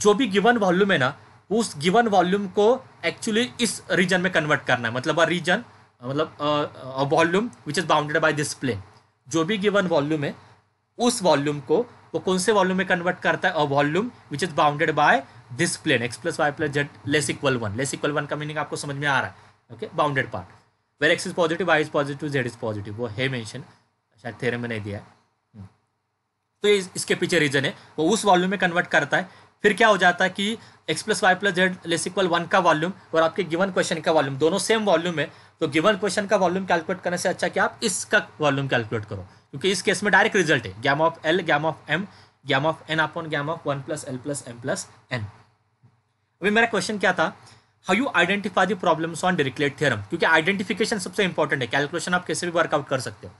जो भी गिवन वॉल्यूम है ना उस गिवन वॉल्यूम को एक्चुअली इस रीजन में कन्वर्ट करना है मतलब, मतलब अ रीजन मतलब volume which is bounded by this plane जो भी गिवन वॉल्यूम है उस वॉल्यूम को वो कौन से वॉल्यूम में कन्वर्ट करता है a volume which is bounded by this plane X plus Y plus Z less equal one less equal one का मीनिंग आपको समझ में आ रहा है okay bounded part where X is positive Y is positive Z is positive वो है mention शायद थेरे में नहीं दिया है हम्म। तो इस, इसके पीछे रीजन है वो उस वॉल्यूम में कन्वर्ट करता है फिर क्या हो जाता है कि X plus Y plus Z less equal one का वॉल्यूम और आपके गिवन क्वेश्चन का वॉल्यूम दोनों सेम वॉल्यूम है तो गिवन क्वेश्चन का वॉल्यूम कैलकुलेट करने से अच्छा कि आप इसका वॉल्यूम कैलकुलेट करो क्योंकि इस केस में डायरेक्ट रिजल्ट है gamma of L gamma of M gamma of N upon gamma of one plus L plus M plus N अभी मेरा क्वेश्चन क्या था how you identify the problem on Dirichlet theorem क्योंकि identification सबसे important है calculation आप कैसे भी वर्कआउट कर सकते हो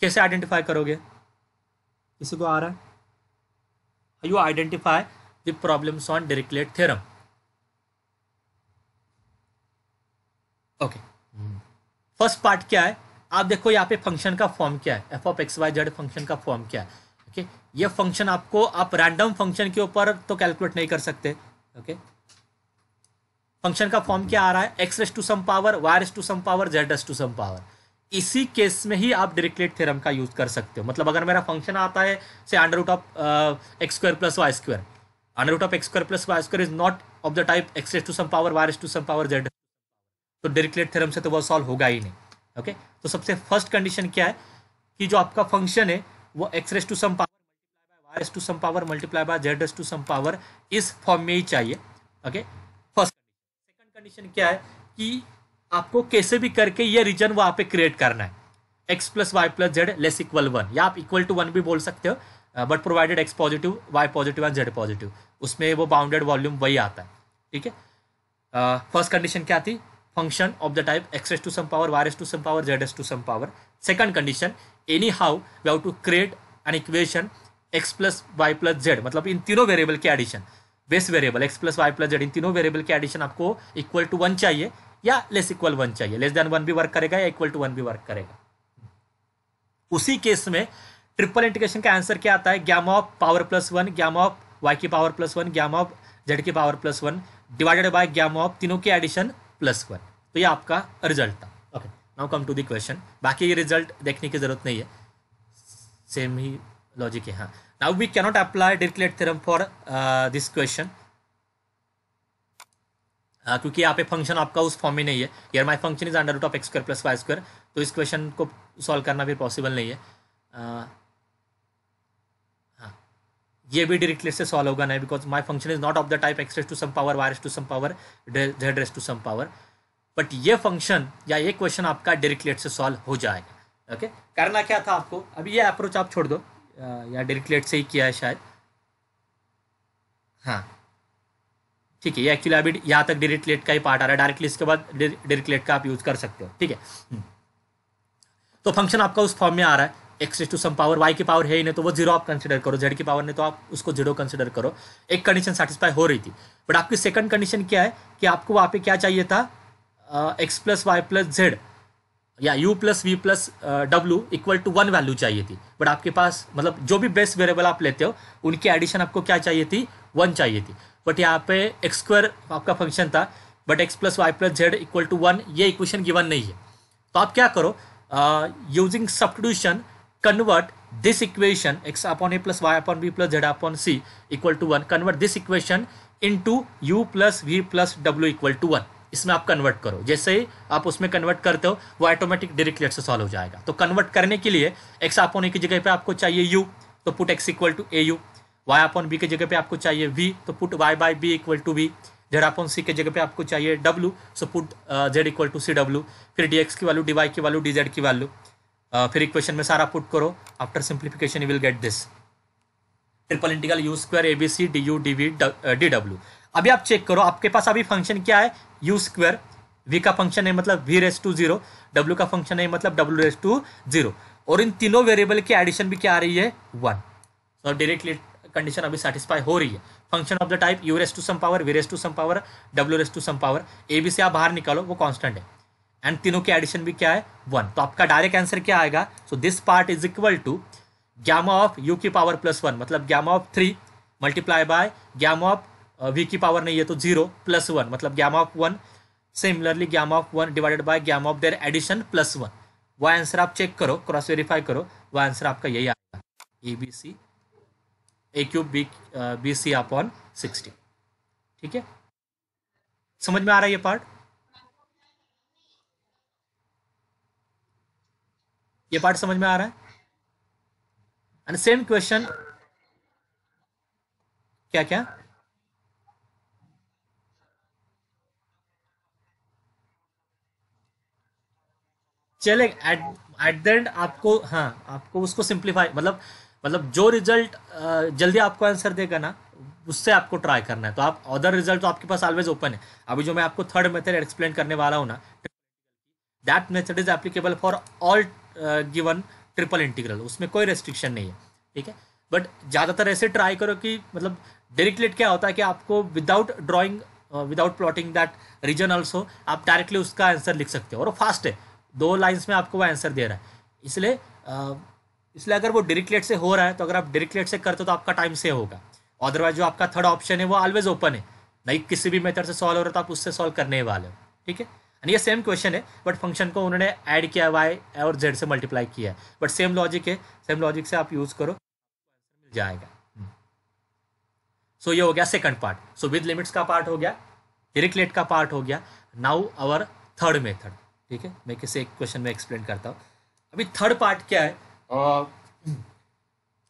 कैसे आइडेंटिफाई करोगे किसी को आ रहा है how you identify the problem on Dirichlet theorem okay first part क्या है आप देखो यहाँ पे फंक्शन का फॉर्म क्या है F of x Y Z function का फॉर्म क्या है ओके okay? ये फंक्शन आपको आप रैंडम फंक्शन के ऊपर तो कैलकुलेट नहीं कर सकते ओके okay? फंक्शन का फॉर्म क्या आ रहा है X raise to some power Y raise to some power Z raise to some power इसी केस में ही आप डिरेक्टलेट थ्योरम का यूज कर सकते हो मतलब अगर मेरा फंक्शन आता है से under root of x square plus Y square under root of x square plus Y square is not of the type X raise to some power Y raise to some power Z तो Dirichlet theorem से तो वह solve होगा ही नहीं okay okay? तो सबसे first condition क्या है कि जो आपका फंक्शन है वो X raise to some power multiply by Y raise to some power multiply by Z raise to some power इस फॉर्म में ही चाहिए ओके okay? कंडीशन क्या है कि आपको कैसे भी करके ये रीजन वहां पे क्रिएट करना है x plus Y plus Z less equal one या आप इक्वल टू वन भी बोल सकते हो but provided x positive y positive and Z positive उसमें वो बाउंडेड वॉल्यूम वही आता है ठीक है फर्स्ट कंडीशन क्या थी function of the type X raise to some power Y raise to some power Z raise to some power second condition anyhow we have to create an equation X plus Y plus Z मतलब इन तीनों variable के addition base variable X plus Y plus Z इन तीनों variable की addition आपको equal to one चाहिए या लेस इक्वल वन चाहिए लेस देन वन भी वर्क करेगा या इक्वल टू वन भी वर्क करेगा उसी केस में ट्रिपल इंटीग्रेशन का आंसर क्या आता है gamma of power plus one gamma of Y की power plus one gamma of Z की power plus one divided by gamma of तीनों की एडिशन प्लस वन तो ये आपका रिजल्ट था okay now come to the question बाकी ये रिजल्ट देखने की जरूरत नहीं है सेम ही लॉजिक है हाँ Now we cannot apply Dirichlet theorem for uh, this question. Uh, क्योंकि यहाँ पे फंक्शन आपका उस फॉर्म में नहीं है यार my function is under root of x square plus Y square तो इस क्वेश्चन को सॉल्व करना भी पॉसिबल नहीं है uh, हाँ ये भी डायरेक्टली से सॉल्व होगा नहीं because my function is not of the type X raise to some power Y raise to some power Z raise to some power but ये फंक्शन या ये क्वेश्चन आपका डायरेक्टली से सॉल्व हो जाएगा ओके okay? करना क्या था आपको अभी ये अप्रोच आप छोड़ दो या डायरेक्ट से ही किया है शायद हाँ ठीक है ये एक्चुअली अभी यहाँ तक डायरेक्ट लेट का ही पार्ट आ रहा है डायरेक्टली इसके बाद डायरेक्ट लेट का आप यूज़ कर सकते हो ठीक है हम्म। तो फंक्शन आपका उस फॉर्म में आ रहा है X to some power Y की पावर है ही नहीं तो वो जीरो आप कंसिडर करो जेड की पावर नहीं तो आप उसको जीरो कंसिडर करो एक कंडीशन सेटिस्फाई हो रही थी बट आपकी सेकंड कंडीशन क्या है कि आपको वहाँ पे क्या चाहिए था X plus Y plus Z या u plus V plus W equal to one value चाहिए थी बट आपके पास मतलब जो भी बेस्ट वेरिएबल आप लेते हो उनकी एडिशन आपको क्या चाहिए थी वन चाहिए थी बट यहाँ पे एक्स स्क्वायर आपका फंक्शन था but X plus Y plus Z equal to one ये इक्वेशन गिवन नहीं है तो आप क्या करो using substitution convert this equation X upon A plus Y upon B plus Z upon C equal to one convert this equation into U plus V plus W equal to one इसमें आप convert करो जैसे ही आप उसमें convert करते हो वो automatic Dirichlet से सॉल्व हो जाएगा तो कन्वर्ट करने के लिए एक्स आप होने की जगह पे आपको चाहिए यू तो put X equal to A U Y upon B की जगह पे आपको चाहिए वी तो put Y by B equal to V Z upon C की जगह पे आपको चाहिए W so put Z equal to C W फिर डी एक्स की वैल्यू डी वाई की वैल्यू डी जेड की वैल्यू uh, फिर इक्वेशन में सारा पुट करो after simplification you will get this triple integral U square A B C D U D V D W अभी आप check करो आपके पास अभी फंक्शन क्या है यू स्क्वेयर वी का फंक्शन है मतलब V raise to zero W का फंक्शन है मतलब डब्ल्यू रेस टू जीरो और इन तीनों वेरिएबल की एडिशन भी क्या आ रही है वन सो डायरेक्टली कंडीशन अभी सेटिस्फाई हो रही है function of the type U raise to some power V raise to some power W raise to some power A B से आप बाहर निकालो वो कॉन्स्टेंट है एंड तीनों की एडिशन भी क्या है वन तो आपका डायरेक्ट आंसर क्या आएगा so this part is equal to gamma of U की पावर प्लस वन मतलब gamma of three multiply by gamma of V uh, की पावर नहीं है तो जीरो प्लस वन मतलब gamma of one similarly gamma of one divided by gamma of their addition plus one वह answer आप check करो cross verify करो वह आंसर आपका यही आएगा A B C A cube B B C upon sixty ठीक है समझ में आ रहा है ये पार्ट ये पार्ट समझ में आ रहा है एंड सेम क्वेश्चन क्या क्या चले एट द एंड आपको हाँ आपको उसको सिंप्लीफाई मतलब मतलब जो रिजल्ट जल्दी आपको आंसर देगा ना उससे आपको ट्राई करना है तो आप अदर रिजल्ट तो आपके पास ऑलवेज ओपन है अभी जो मैं आपको थर्ड मेथड एक्सप्लेन करने वाला हूँ ना that method is applicable for all given triple integral उसमें कोई रेस्ट्रिक्शन नहीं है ठीक है बट ज़्यादातर ऐसे ट्राई करो कि मतलब डायरेक्टलेट क्या होता है कि आपको without drawing without plotting that region also आप डायरेक्टली उसका आंसर लिख सकते हो और फास्ट है दो लाइन्स में आपको वो आंसर दे रहा है इसलिए इसलिए अगर वो डायरेक्टलेट से हो रहा है तो अगर आप डायरेक्टलेट से करते हो तो आपका टाइम सेव होगा अदरवाइज जो आपका थर्ड ऑप्शन है वो ऑलवेज ओपन है लाइक किसी भी मेथड से सॉल्व हो रहा है तो आप उससे सॉल्व करने वाले हो ठीक है एंड ये सेम क्वेश्चन है बट फंक्शन को उन्होंने ऐड किया वाई और जेड से मल्टीप्लाई किया है बट सेम लॉजिक है सेम लॉजिक से आप यूज़ करो आंसर मिल जाएगा सो hmm. so, ये हो गया second part so with limits का पार्ट हो गया डिरिक्लेट का पार्ट हो गया नाउ आवर थर्ड मेथड ठीक है मैं किसी एक क्वेश्चन में एक्सप्लेन करता हूँ अभी थर्ड पार्ट क्या है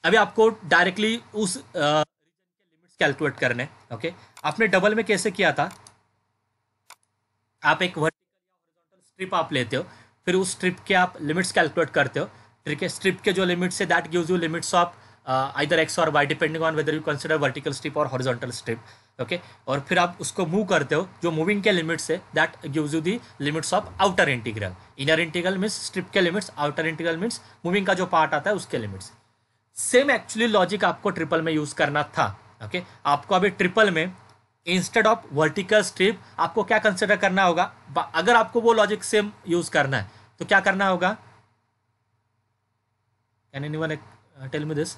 अभी आपको डायरेक्टली उस रीजन के लिमिट्स कैलकुलेट करने ओके आपने डबल में कैसे किया था आप एक वर्टिकल स्ट्रिप आप लेते हो फिर उस स्ट्रिप के आप लिमिट्स कैलकुलेट करते हो ठीक है स्ट्रिप के जो लिमिट्स है that gives you limits of either X और Y depending on whether you consider vertical strip और हॉरिजॉन्टल स्ट्रिप ओके और फिर आप उसको मूव करते हो जो मूविंग के लिमिट्स है that gives you the limits of outer integral inner integral means strip के limits outer integral means moving का जो पार्ट आता है उसके लिमिट्स सेम एक्चुअली लॉजिक आपको ट्रिपल में यूज़ करना था ओके okay? आपको अभी ट्रिपल में इंस्टेड ऑफ वर्टिकल स्ट्रिप आपको क्या कंसिडर करना होगा अगर आपको वो लॉजिक सेम यूज़ करना है तो क्या करना होगा can anyone tell me this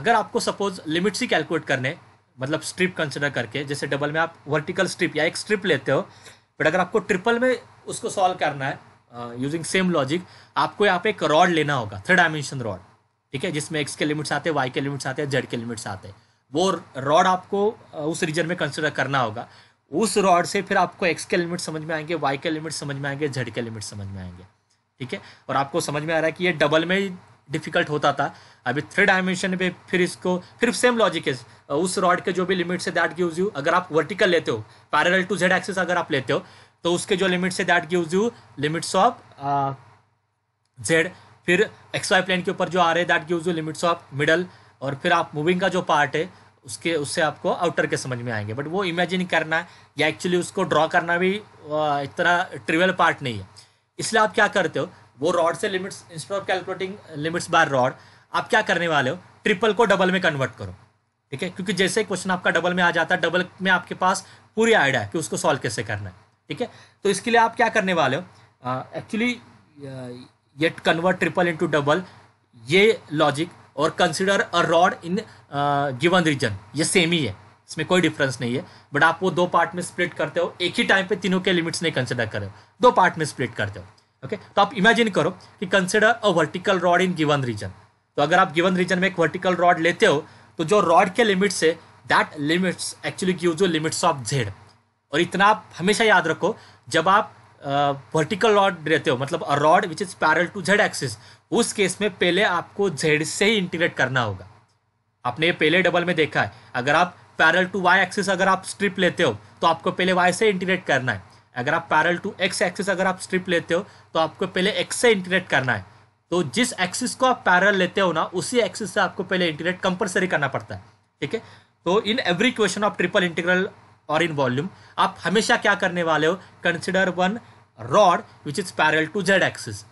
अगर आपको सपोज लिमिट्स ही कैलकुलेट करने मतलब स्ट्रिप कंसिडर करके जैसे डबल में आप वर्टिकल स्ट्रिप या एक स्ट्रिप लेते हो बट अगर आपको ट्रिपल में उसको सॉल्व करना है यूजिंग सेम लॉजिक आपको यहाँ पे एक रॉड लेना होगा थ्री डायमेंशन रॉड ठीक है जिसमें एक्स के लिमिट्स आते हैं वाई के लिमिट्स आते हैं जेड के लिमिट्स आते हैं वो रॉड आपको उस रीजन में कंसिडर करना होगा उस रॉड से फिर आपको एक्स के लिमिट समझ में आएंगे वाई के लिमिट समझ में आएंगे जेड के लिमिट समझ में आएंगे ठीक है और आपको समझ में आ रहा है कि ये डबल में डिफ़िकल्ट होता था अभी थ्री डायमेंशन पे फिर इसको फिर सेम लॉजिक है उस रॉड के जो भी लिमिट से दैट गिव्स यू अगर आप वर्टिकल लेते हो पैरेलल टू जेड एक्सिस अगर आप लेते हो तो उसके जो लिमिट से that gives you limits of Z फिर एक्स वाई प्लेन के ऊपर जो आ रहे हैं that gives you limits of middle और फिर आप मूविंग का जो पार्ट है उसके उससे आपको आउटर के समझ में आएंगे बट वो इमेजिन करना या एक्चुअली उसको ड्रॉ करना भी इतना ट्रिवल पार्ट नहीं है इसलिए आप क्या करते हो वो रॉड से limits instead of calculating limits by rod आप क्या करने वाले हो ट्रिपल को डबल में कन्वर्ट करो ठीक है क्योंकि जैसे क्वेश्चन आपका डबल में आ जाता है डबल में आपके पास पूरी आइडिया है कि उसको सॉल्व कैसे करना है ठीक है तो इसके लिए आप क्या करने वाले हो एक्चुअली uh, uh, ये कन्वर्ट ट्रिपल इंटू डबल ये लॉजिक और consider a rod in given region ये सेम ही है इसमें कोई डिफरेंस नहीं है बट आप वो दो पार्ट में स्प्लिट करते हो एक ही टाइम पे तीनों के लिमिट्स नहीं कंसिडर कर रहे हो दो पार्ट में स्प्लिट करते हो ओके तो आप इमेजिन करो कि consider a vertical rod in given region तो अगर आप गिवन रीजन में एक वर्टिकल रॉड लेते हो तो जो रॉड के लिमिट से दैट लिमिट्स एक्चुअली गिव जो लिमिट्स ऑफ जेड और इतना आप हमेशा याद रखो जब आप वर्टिकल रॉड रहते हो मतलब a rod which is parallel to Z axis उस केस में पहले आपको जेड से ही इंटीग्रेट करना होगा आपने ये पहले डबल में देखा है अगर आप पैरल टू वाई एक्सिस अगर आप स्ट्रिप लेते हो तो आपको पहले वाई से इंटीग्रेट करना है अगर आप पैरल टू एक्स एक्सिस अगर आप स्ट्रिप लेते हो तो आपको पहले एक्स से इंटीग्रेट करना है तो जिस एक्सिस को आप पैरल लेते हो ना उसी एक्सिस से आपको पहले इंटीग्रेट कंपलसरी करना पड़ता है ठीक है तो in every question of triple integral और इन वॉल्यूम आप हमेशा क्या करने वाले हो consider one rod which is parallel to Z axis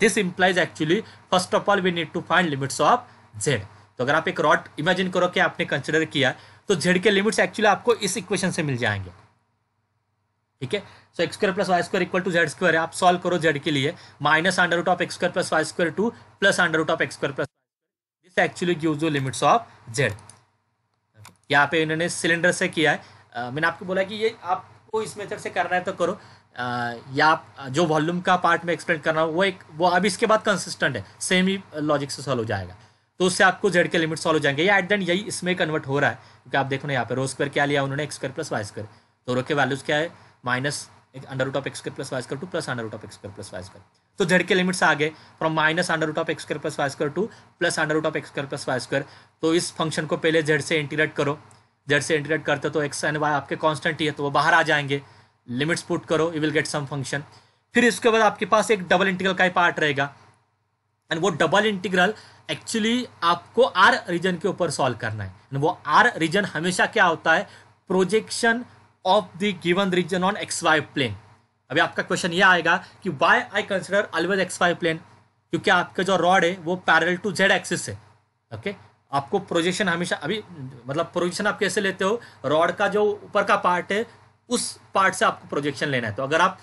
this implies actually first of all we need to find limits of Z तो अगर आप एक रॉड इमेजिन करो कि आपने कंसिडर किया तो जेड के लिमिट्स एक्चुअली आपको इस इक्वेशन से मिल जाएंगे ठीक है so X square plus Y square equal to Z square है आप सॉल्व करो जेड के लिए minus under root of x square plus Y square to plus under root of x square plus this actually gives you limits of Z यहाँ पे इन्होंने cylinder से किया है आ, मैंने आपको बोला कि ये आपको इस मेथड से करना है तो करो आ, या जो वॉल्यूम का पार्ट में एक्सप्लेन करना हो वो एक वो अब इसके बाद कंसिस्टेंट है सेम ही लॉजिक से सॉल्व हो जाएगा तो उससे आपको जेड के लिमिट सॉल्व हो जाएंगे या एट देंड यही इसमें कन्वर्ट हो रहा है क्योंकि आप देखो ना यहाँ पे रो स्क्वायर क्या लिया उन्होंने X square plus Y square तो रो के वैल्यूज क्या है minus under root of X plus Y square to plus under root of X plus Y square तो जेड के लिमिट्स आ गए from minus under root of X plus Y square to plus under root of X plus Y square तो इस function को पहले Z से integrate करो जेड से इंटीग्रेट करते तो एक्स एंड वाई आपके कॉन्स्टेंट ही है तो वो बाहर आ जाएंगे लिमिट्स पुट करो you will get some function फिर इसके बाद आपके पास एक डबल इंटीग्रल का ही पार्ट रहेगा एंड वो डबल इंटीग्रल एक्चुअली आपको आर रीजन के ऊपर सॉल्व करना है वो आर रीजन हमेशा क्या होता है projection of the given region on x Y plane अभी आपका क्वेश्चन ये आएगा कि why I consider always X Y plane क्योंकि आपका जो रॉड है वो पैरल टू जेड एक्सिस है ओके आपको प्रोजेक्शन हमेशा अभी मतलब प्रोजेक्शन आप कैसे लेते हो रॉड का जो ऊपर का पार्ट है उस पार्ट से आपको प्रोजेक्शन लेना है तो अगर आप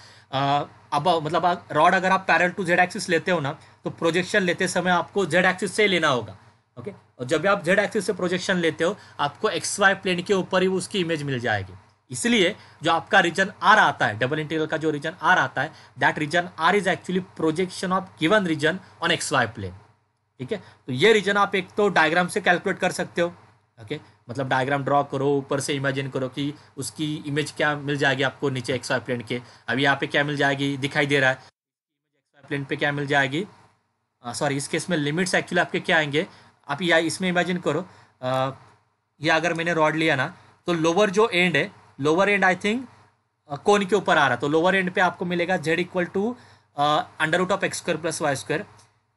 अब मतलब रॉड अगर आप पैरल टू जेड एक्सिस लेते हो ना तो प्रोजेक्शन लेते समय आपको जेड एक्सिस से लेना होगा ओके और जब भी आप जेड एक्सिस से प्रोजेक्शन लेते हो आपको एक्स वाई प्लेन के ऊपर ही उसकी इमेज मिल जाएगी इसलिए जो आपका रीजन आर आता है डबल इंटीग्रल का जो रीजन आर आता है that region R is actually projection of given region on x Y plane ठीक है तो ये रीजन आप एक तो डायग्राम से कैलकुलेट कर सकते हो ओके मतलब डायग्राम ड्रॉ करो ऊपर से इमेजिन करो कि उसकी इमेज क्या मिल जाएगी आपको नीचे एक्स वाई प्लेन के अब यहाँ पे क्या मिल जाएगी दिखाई दे रहा है एक्स वाई प्लेन पे क्या मिल जाएगी सॉरी इस केस में लिमिट्स एक्चुअली आपके क्या आएंगे आप या इसमें इमेजिन करो आ, या अगर मैंने रॉड लिया ना तो लोअर जो एंड है lower end I think cone के ऊपर आ रहा तो लोअर एंड पे आपको मिलेगा Z equal to under root of x square plus Y square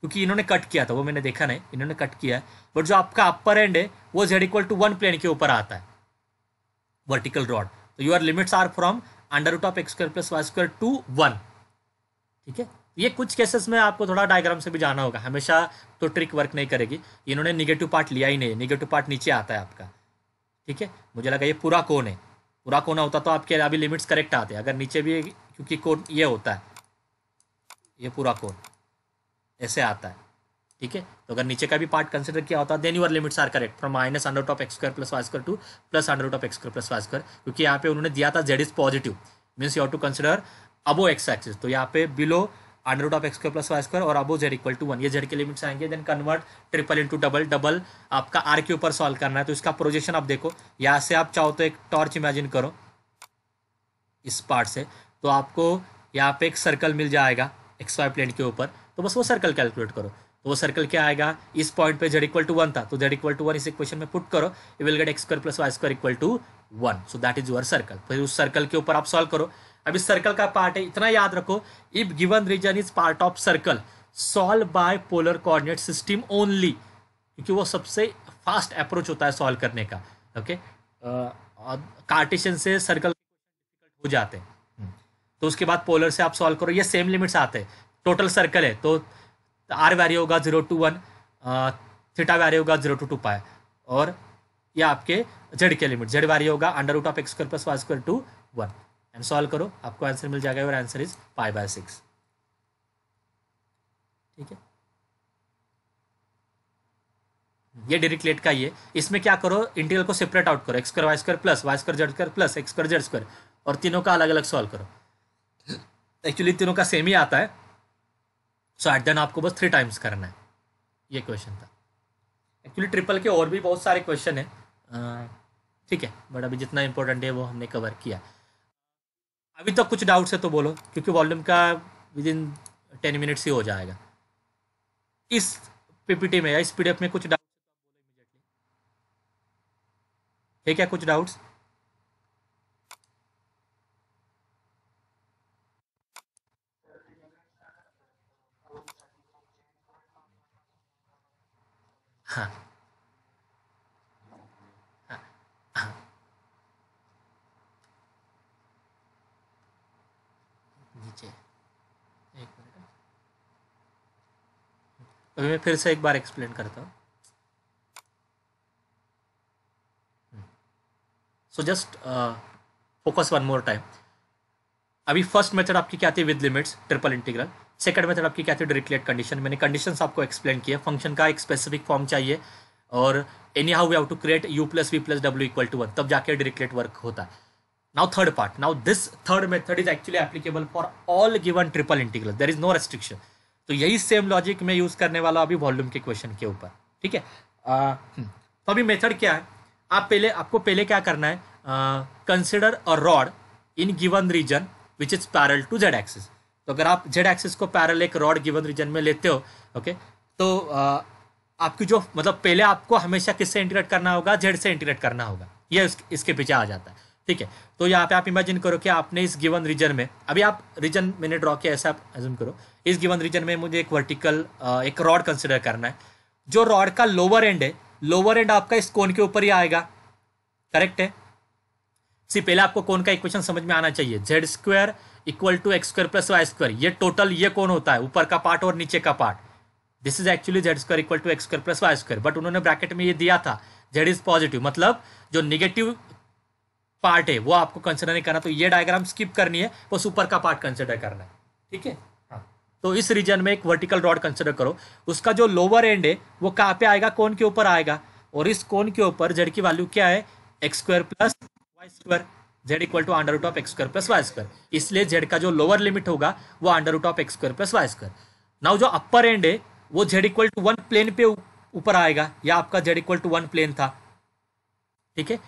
क्योंकि इन्होंने कट किया था वो मैंने देखा नहीं इन्होंने कट किया है बट जो आपका अपर एंड है वो Z equal to one plane के ऊपर आता है वर्टिकल रॉड तो your limits are from under root of x square plus Y square to one ठीक है ये कुछ केसेस में आपको थोड़ा डायग्राम से भी जाना होगा हमेशा तो ट्रिक वर्क नहीं करेगी इन्होंने निगेटिव पार्ट लिया ही नहीं निगेटिव पार्ट नीचे आता है आपका ठीक है मुझे लगा ये पूरा कौन है पूरा कोना होता तो आपके अभी लिमिट्स करेक्ट आते अगर नीचे भी क्योंकि कोड ये होता है ये पूरा कोड ऐसे आता है ठीक है तो अगर नीचे का भी पार्ट कंसिडर किया होता then your limits are correct from minus under top x square plus Y square to plus under top x plus Y square क्योंकि यहाँ पे उन्होंने दिया था Z is positive means you have to consider above x axis तो यहाँ पे below under root of x square plus Y square और above Z equal to one ये जेड के लिमिट्स आएंगे then convert triple into double double आपका R के ऊपर सॉल्व करना है तो इसका प्रोजेक्शन आप देखो यहाँ से आप चाहो तो एक टॉर्च इमेजिन करो इस पार्ट से तो आपको यहाँ पे एक सर्कल मिल जाएगा एक्स वाई प्लेन के ऊपर तो बस वो सर्कल कैलकुलेट करो तो वो सर्कल क्या आएगा इस पॉइंट पे जेड इक्वल टू वन था तो जेड इक्वल टू वन इस इक्वेशन में पुट करो you will get x square plus Y square equal to one so that is your circle फिर उस सर्कल के ऊपर आप सॉल्व करो अब इस सर्कल का पार्ट है इतना याद रखो if given region is part of circle solve by polar coordinate system only क्योंकि वो सबसे फास्ट अप्रोच होता है सॉल्व करने का ओके कार्टेशियन से सर्कल हो जाते हैं हम्म। तो उसके बाद पोलर से आप सॉल्व करो ये सेम लिमिट्स आते हैं टोटल सर्कल है तो आर वैरियो होगा zero to one theta varies होगा जीरो टू टू पाए और ये आपके जेड के लिमिट जेड वैरियो होगा under root of x square plus Y square to one and solve करो आपको आंसर मिल जाएगा और answer is five by six ठीक है ये डिरिक्लेट का ये इसमें क्या करो इंटीरियल को सेपरेट आउट करो X square Y square plus Y square Z square plus X Z square और तीनों का अलग अलग सॉल्व करो एक्चुअली तीनों का सेम ही आता है सो एट देन आपको बस थ्री टाइम्स करना है ये क्वेश्चन था एक्चुअली ट्रिपल के और भी बहुत सारे क्वेश्चन है ठीक है बट अभी जितना इंपॉर्टेंट है वो हमने कवर किया अभी तक तो कुछ डाउट्स है तो बोलो क्योंकि वॉल्यूम का विद इन टेन मिनट्स ही हो जाएगा इस पीपीटी में या इस पीडीएफ में कुछ डाउट तो है क्या कुछ डाउट्स हाँ अभी मैं फिर से एक बार एक्सप्लेन करता हूँ so just focus one more time अभी फर्स्ट मेथड आपकी क्या थी with limits triple integral second method आपकी क्या थी डिरेक्टलेट कंडीशन मैंने कंडीशंस आपको एक्सप्लेन किया फंक्शन का एक स्पेसिफिक फॉर्म चाहिए और anyhow we have to create U plus V plus W equal to one तब जाके डिरेक्टलेट वर्क होता है now third part now this third method is actually applicable for all given triple integral there is no restriction तो यही same logic मैं use करने वाला अभी वॉल्यूम के क्वेश्चन के ऊपर ठीक है हम्म। तो अभी मेथड क्या है आप पहले आपको पहले क्या करना है consider a rod in given region which is parallel to Z axis तो अगर आप जेड एक्सिस को पैरल एक रॉड गिवन रीजन में लेते हो ओके तो आ, आपकी जो मतलब पहले आपको हमेशा किससे इंटीग्रेट करना होगा जेड से इंटीग्रेट करना होगा ये इस, इसके पीछे आ जाता है ठीक है तो यहाँ पे आप इमेजिन करो कि आपने इस गिवन रीजन में अभी आप रीजन मैंने ड्रॉ किया ऐसा आप एज्यूम करो इस गिवन रीजन में मुझे एक वर्टिकल एक रॉड कंसिडर करना है जो रॉड का लोअर एंड है लोअर एंड आपका इस कोन के ऊपर ही आएगा करेक्ट है सी पहले आपको कोन का इक्वेशन समझ में आना चाहिए Z square equal to x square plus Y square ये टोटल ये कौन होता है ऊपर का पार्ट और नीचे का part this is actually Z square equal to x square plus Y square but उन्होंने ब्रैकेट में ये दिया था जेड इज पॉजिटिव मतलब जो निगेटिव पार्ट है वो आपको कंसिडर नहीं करना तो ये डायग्राम स्किप करनी है बस ऊपर का पार्ट कंसिडर करना है ठीक है तो इस रीजन में एक वर्टिकल रॉड कंसिडर करो उसका जो लोअर एंड है वो कहाँ पे आएगा कौन के ऊपर आएगा और इस कोन के ऊपर जेड की वैल्यू क्या है x square plus Y square Z equal to under root of x square plus Y square इसलिए जेड का जो लोअर लिमिट होगा वो under root of x square plus Y square now जो अपर एंड है वो Z equal to one plane पे ऊपर आएगा या आपका Z equal to one plane था ठीक है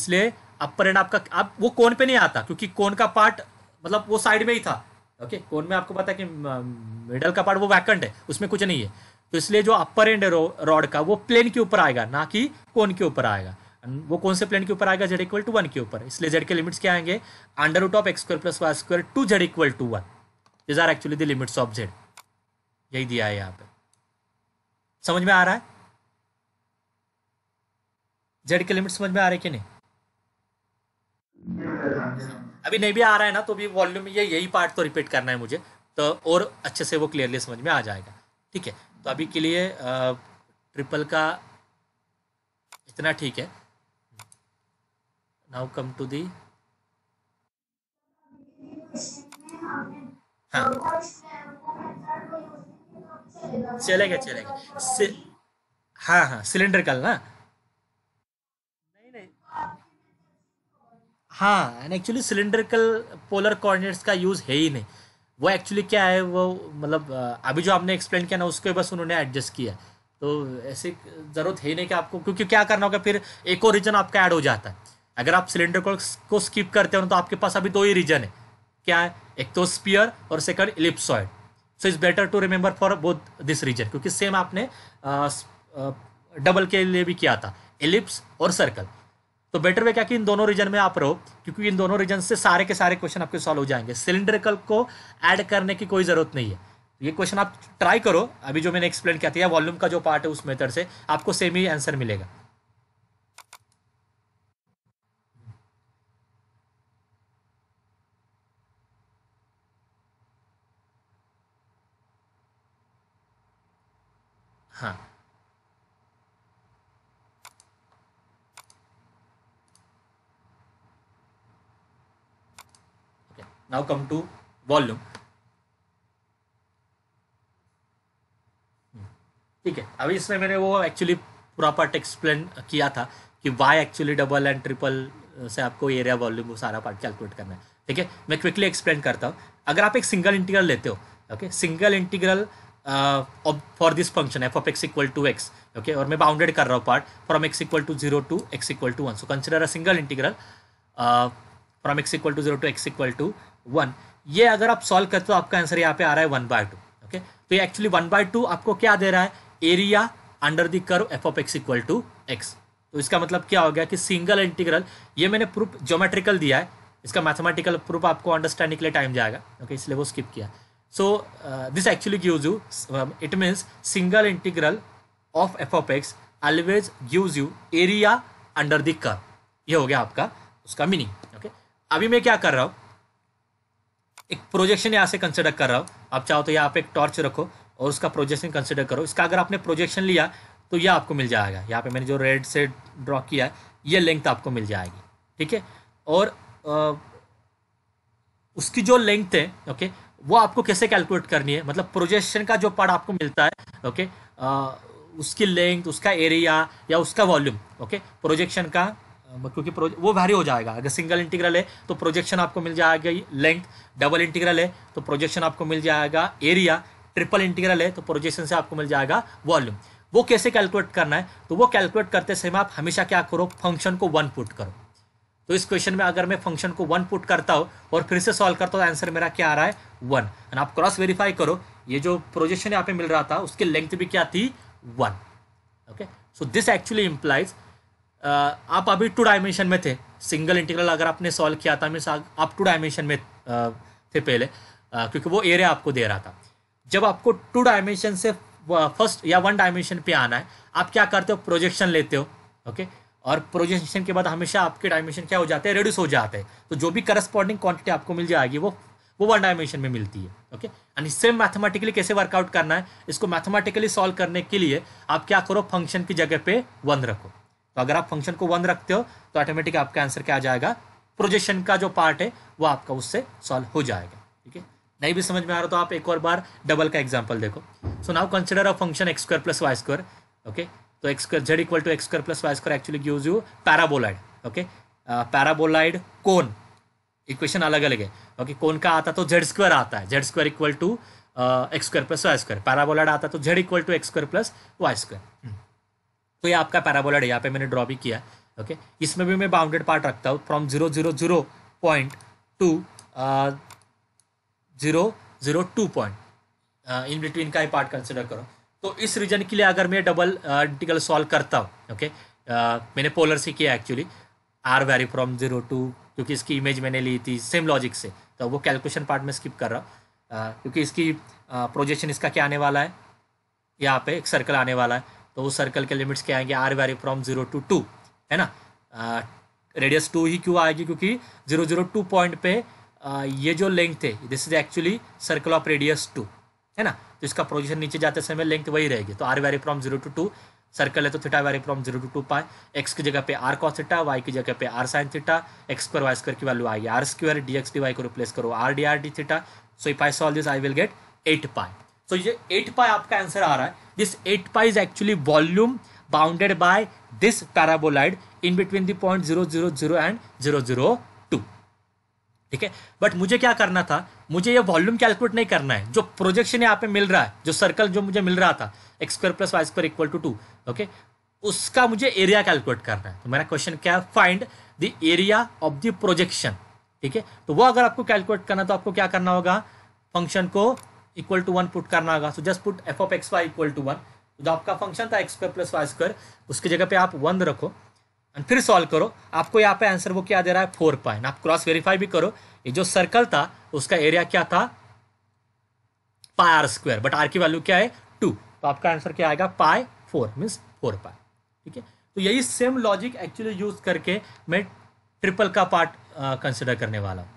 इसलिए अपर एंड आपका आप वो कोन पे नहीं आता क्योंकि कोन का पार्ट मतलब वो साइड में ही था ओके okay, कोन में आपको पता है कि मिडल का पार्ट वो वैकेंट है उसमें कुछ नहीं है तो इसलिए जो अपर एंड रॉड का वो प्लेन के ऊपर आएगा ना कि कोन के ऊपर आएगा वो कौन से प्लेन के ऊपर आएगा जेड इक्वल टू वन के ऊपर इसलिए जेड के लिमिट्स क्या आएंगे under root of x square plus Y square to Z equal to one these are actually the limits of Z यही दिया है यहाँ पे समझ में आ रहा है जेड के लिमिट समझ में आ रहे कि नहीं अभी नहीं भी आ रहा है ना तो भी वॉल्यूम ये यही पार्ट तो रिपीट करना है मुझे तो और अच्छे से वो क्लियरली समझ में आ जाएगा ठीक है तो अभी के लिए ट्रिपल का इतना ठीक है नाउ कम टू दी हाँ चलेगा चलेगा हाँ हाँ सिलेंडर कल ना हाँ and actually cylindrical polar coordinates का यूज़ है ही नहीं वो एक्चुअली क्या है वो मतलब अभी जो आपने एक्सप्लेन किया ना उसको बस उन्होंने एडजस्ट किया तो ऐसे ज़रूरत है ही नहीं कि आपको क्योंकि क्या करना होगा फिर एक और रीजन आपका ऐड हो जाता है अगर आप सिलेंडर को, को स्किप करते हो तो आपके पास अभी दो ही रीजन है क्या है एक तो स्पियर और second ellipsoid so it's better to remember for both this region क्योंकि सेम आपने डबल के लिए भी किया था एलिप्स और सर्कल तो बेटर वे क्या कि इन दोनों रीजन में आप रहो क्योंकि इन दोनों रीजन से सारे के सारे क्वेश्चन आपके सॉल्व हो जाएंगे सिलेंड्रिकल को ऐड करने की कोई ज़रूरत नहीं है ये क्वेश्चन आप ट्राई करो अभी जो मैंने एक्सप्लेन किया था वॉल्यूम का जो पार्ट है उस मेथड से आपको सेम ही आंसर मिलेगा हाँ now come to वॉल्यूम ठीक है अभी इसमें मैंने वो एक्चुअली पूरा पार्ट एक्सप्लेन किया था कि why actually double and triple से आपको एरिया वॉल्यूम वो सारा पार्ट कैलकुलेट करना है ठीक है मैं क्विकली एक्सप्लेन करता हूँ अगर आप एक सिंगल इंटीग्रल लेते हो okay single integral for this function f of x equal to x okay और मैं बाउंडेड कर रहा हूँ part from x equal to zero to x equal to one so consider a single integral from x equal to zero to x equal to one ये अगर आप solve करते हो आपका आंसर यहाँ पे आ रहा है वन बाय टू ओके तो ये एक्चुअली वन बाय टू आपको क्या दे रहा है area under the curve f of x equal to x तो इसका मतलब क्या हो गया कि सिंगल इंटीग्रल ये मैंने प्रूफ जोमेट्रिकल दिया है इसका मैथमेटिकल प्रूफ आपको अंडरस्टैंडिंग के लिए टाइम जाएगा ओके okay, इसलिए वो स्किप किया so this actually gives you it means single integral of F of x always gives you area under the curve ये हो गया आपका उसका मीनिंग ओके okay? अभी मैं क्या कर रहा हूँ एक प्रोजेक्शन यहाँ से कंसिडर कर रहा हूँ आप चाहो तो यहाँ पे एक टॉर्च रखो और उसका प्रोजेक्शन कंसिडर करो इसका अगर आपने प्रोजेक्शन लिया तो यह आपको मिल जाएगा यहाँ पे मैंने जो रेड से ड्रॉ किया है ये लेंथ आपको मिल जाएगी ठीक है और आ, उसकी जो लेंथ है ओके वो आपको कैसे कैलकुलेट करनी है मतलब प्रोजेक्शन का जो पार्ट आपको मिलता है ओके आ, उसकी लेंथ उसका एरिया या उसका वॉल्यूम ओके प्रोजेक्शन का क्योंकि वो वैरी हो जाएगा अगर सिंगल इंटीग्रल है तो प्रोजेक्शन आपको मिल जाएगा लेंथ डबल इंटीग्रल है तो प्रोजेक्शन आपको मिल जाएगा एरिया ट्रिपल इंटीग्रल है तो प्रोजेक्शन से आपको मिल जाएगा वॉल्यूम वो कैसे कैलकुलेट करना है तो वो कैलकुलेट करते समय आप हमेशा क्या करो फंक्शन को वन पुट करो तो इस क्वेश्चन में अगर मैं फंक्शन को वन पुट करता हूँ और फिर से सॉल्व करता हूँ आंसर तो मेरा क्या आ रहा है वन एंड आप क्रॉस वेरीफाई करो ये जो प्रोजेक्शन यहाँ पे मिल रहा था उसकी लेंथ भी क्या थी one okay so this actually implies आप अभी टू डायमेंशन में थे सिंगल इंटीग्रल अगर आपने सॉल्व किया था मीन्स आप टू डायमेंशन में थे पहले क्योंकि वो एरिया आपको दे रहा था जब आपको टू डायमेंशन से फर्स्ट या वन डायमेंशन पे आना है आप क्या करते हो प्रोजेक्शन लेते हो ओके और प्रोजेक्शन के बाद हमेशा आपके डायमेंशन क्या हो जाते हैं रिड्यूस हो जाते हैं तो जो भी करस्पॉन्डिंग क्वांटिटी आपको मिल जाएगी वो वो वन डायमेंशन में मिलती है ओके एंड सेम मैथमेटिकली कैसे वर्कआउट करना है इसको मैथमेटिकली सॉल्व करने के लिए आप क्या करो फंक्शन की जगह पे वन रखो तो अगर आप फंक्शन को वन रखते हो तो ऑटोमेटिक आपका आंसर क्या आ जाएगा प्रोजेक्शन का जो पार्ट है वो आपका उससे सॉल्व हो जाएगा ठीक है नहीं भी समझ में आ रहा तो आप एक और बार डबल का एग्जाम्पल देखो so now consider a function x square plus Y square okay तो x square z equal to x square plus Y square actually gives you paraboloid okay paraboloid cone equation अलग अलग है okay कोन का आता तो Z square आता है z square equal to x square plus Y square paraboloid आता तो Z equal to x square plus Y square तो ये आपका पैराबोलाइड है यहाँ पे मैंने ड्रॉ भी किया है ओके इसमें भी मैं बाउंडेड पार्ट रखता हूँ from zero zero zero point to zero zero two point in between का ही पार्ट कंसिडर करो तो इस रीजन के लिए अगर मैं डबल इंटीग्रल सॉल्व करता हूँ ओके uh, मैंने पोलर से किया actually r vary from zero to क्योंकि इसकी इमेज मैंने ली थी सेम लॉजिक से तो वो कैलकुलेशन पार्ट में स्किप कर रहा हूँ uh, क्योंकि इसकी प्रोजेक्शन uh, इसका क्या आने वाला है यहाँ पे एक सर्कल आने वाला है तो उस सर्कल के लिमिट्स क्या आएंगे r value from zero to two है ना रेडियस टू ही क्यों आएगी क्योंकि जीरो जीरो टू पॉइंट पे आ, ये जो लेंथ है this is actually circle of radius two है ना तो इसका पोजिशन नीचे जाते समय लेंथ वही रहेगी तो r vary from zero to two circle है तो theta value from zero to two pi x की जगह पे आर कॉस थीटा वाई की जगह पे r sign theta x square y square की वैल्यू आएगी r square d x d y को रिप्लेस करो r d are d theta so if I solve this I will get eight pi so ये eight pi आपका answer आ रहा है this eight pi is actually volume bounded by this paraboloid in between the point zero zero zero and zero zero two ठीक है but मुझे क्या करना था मुझे ये वॉल्यूम कैलकुलेट नहीं करना है जो प्रोजेक्शन यहाँ पे मिल रहा है जो सर्कल जो मुझे मिल रहा था x square plus Y square equal to two okay उसका मुझे एरिया कैलकुलेट करना है तो मेरा क्वेश्चन क्या है find the area of the projection ठीक है तो वो अगर आपको कैलकुलेट करना तो आपको क्या करना होगा फंक्शन को इक्वल टू वन पुट करना होगा so just put f of x y equal to one जो आपका फंक्शन था x square plus Y square उसकी जगह पे आप वन रखो एंड फिर सॉल्व करो आपको यहाँ पे आंसर वो क्या दे रहा है फोर पॉइंट आप क्रॉस वेरीफाई भी करो ये जो सर्कल था उसका एरिया क्या था pi r square but r की वैल्यू क्या है टू तो आपका आंसर क्या आएगा pi four means four pi ठीक है तो यही सेम लॉजिक एक्चुअली यूज करके मैं ट्रिपल का पार्ट कंसिडर करने वाला हूँ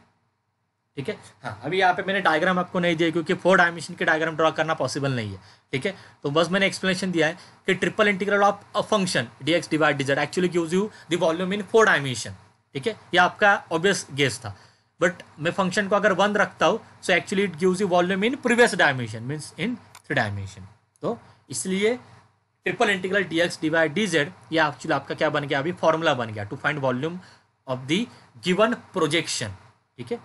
ठीक है हाँ अभी यहाँ पे मैंने डायग्राम आपको नहीं दिया क्योंकि फोर डायमेंशन के डायग्राम ड्रॉ करना पॉसिबल नहीं है ठीक है तो बस मैंने एक्सप्लेनेशन दिया है कि triple integral of a function d x divide d z actually gives you the volume in four dimension ठीक है ये आपका ऑब्वियस गेस था बट मैं फंक्शन को अगर वन रखता हूँ so actually it gives you volume in previous dimension means in three dimension तो इसलिए triple integral d x divide d z ये एक्चुअली आपका क्या बन गया अभी फॉर्मूला बन गया to find volume of the given projection ठीक है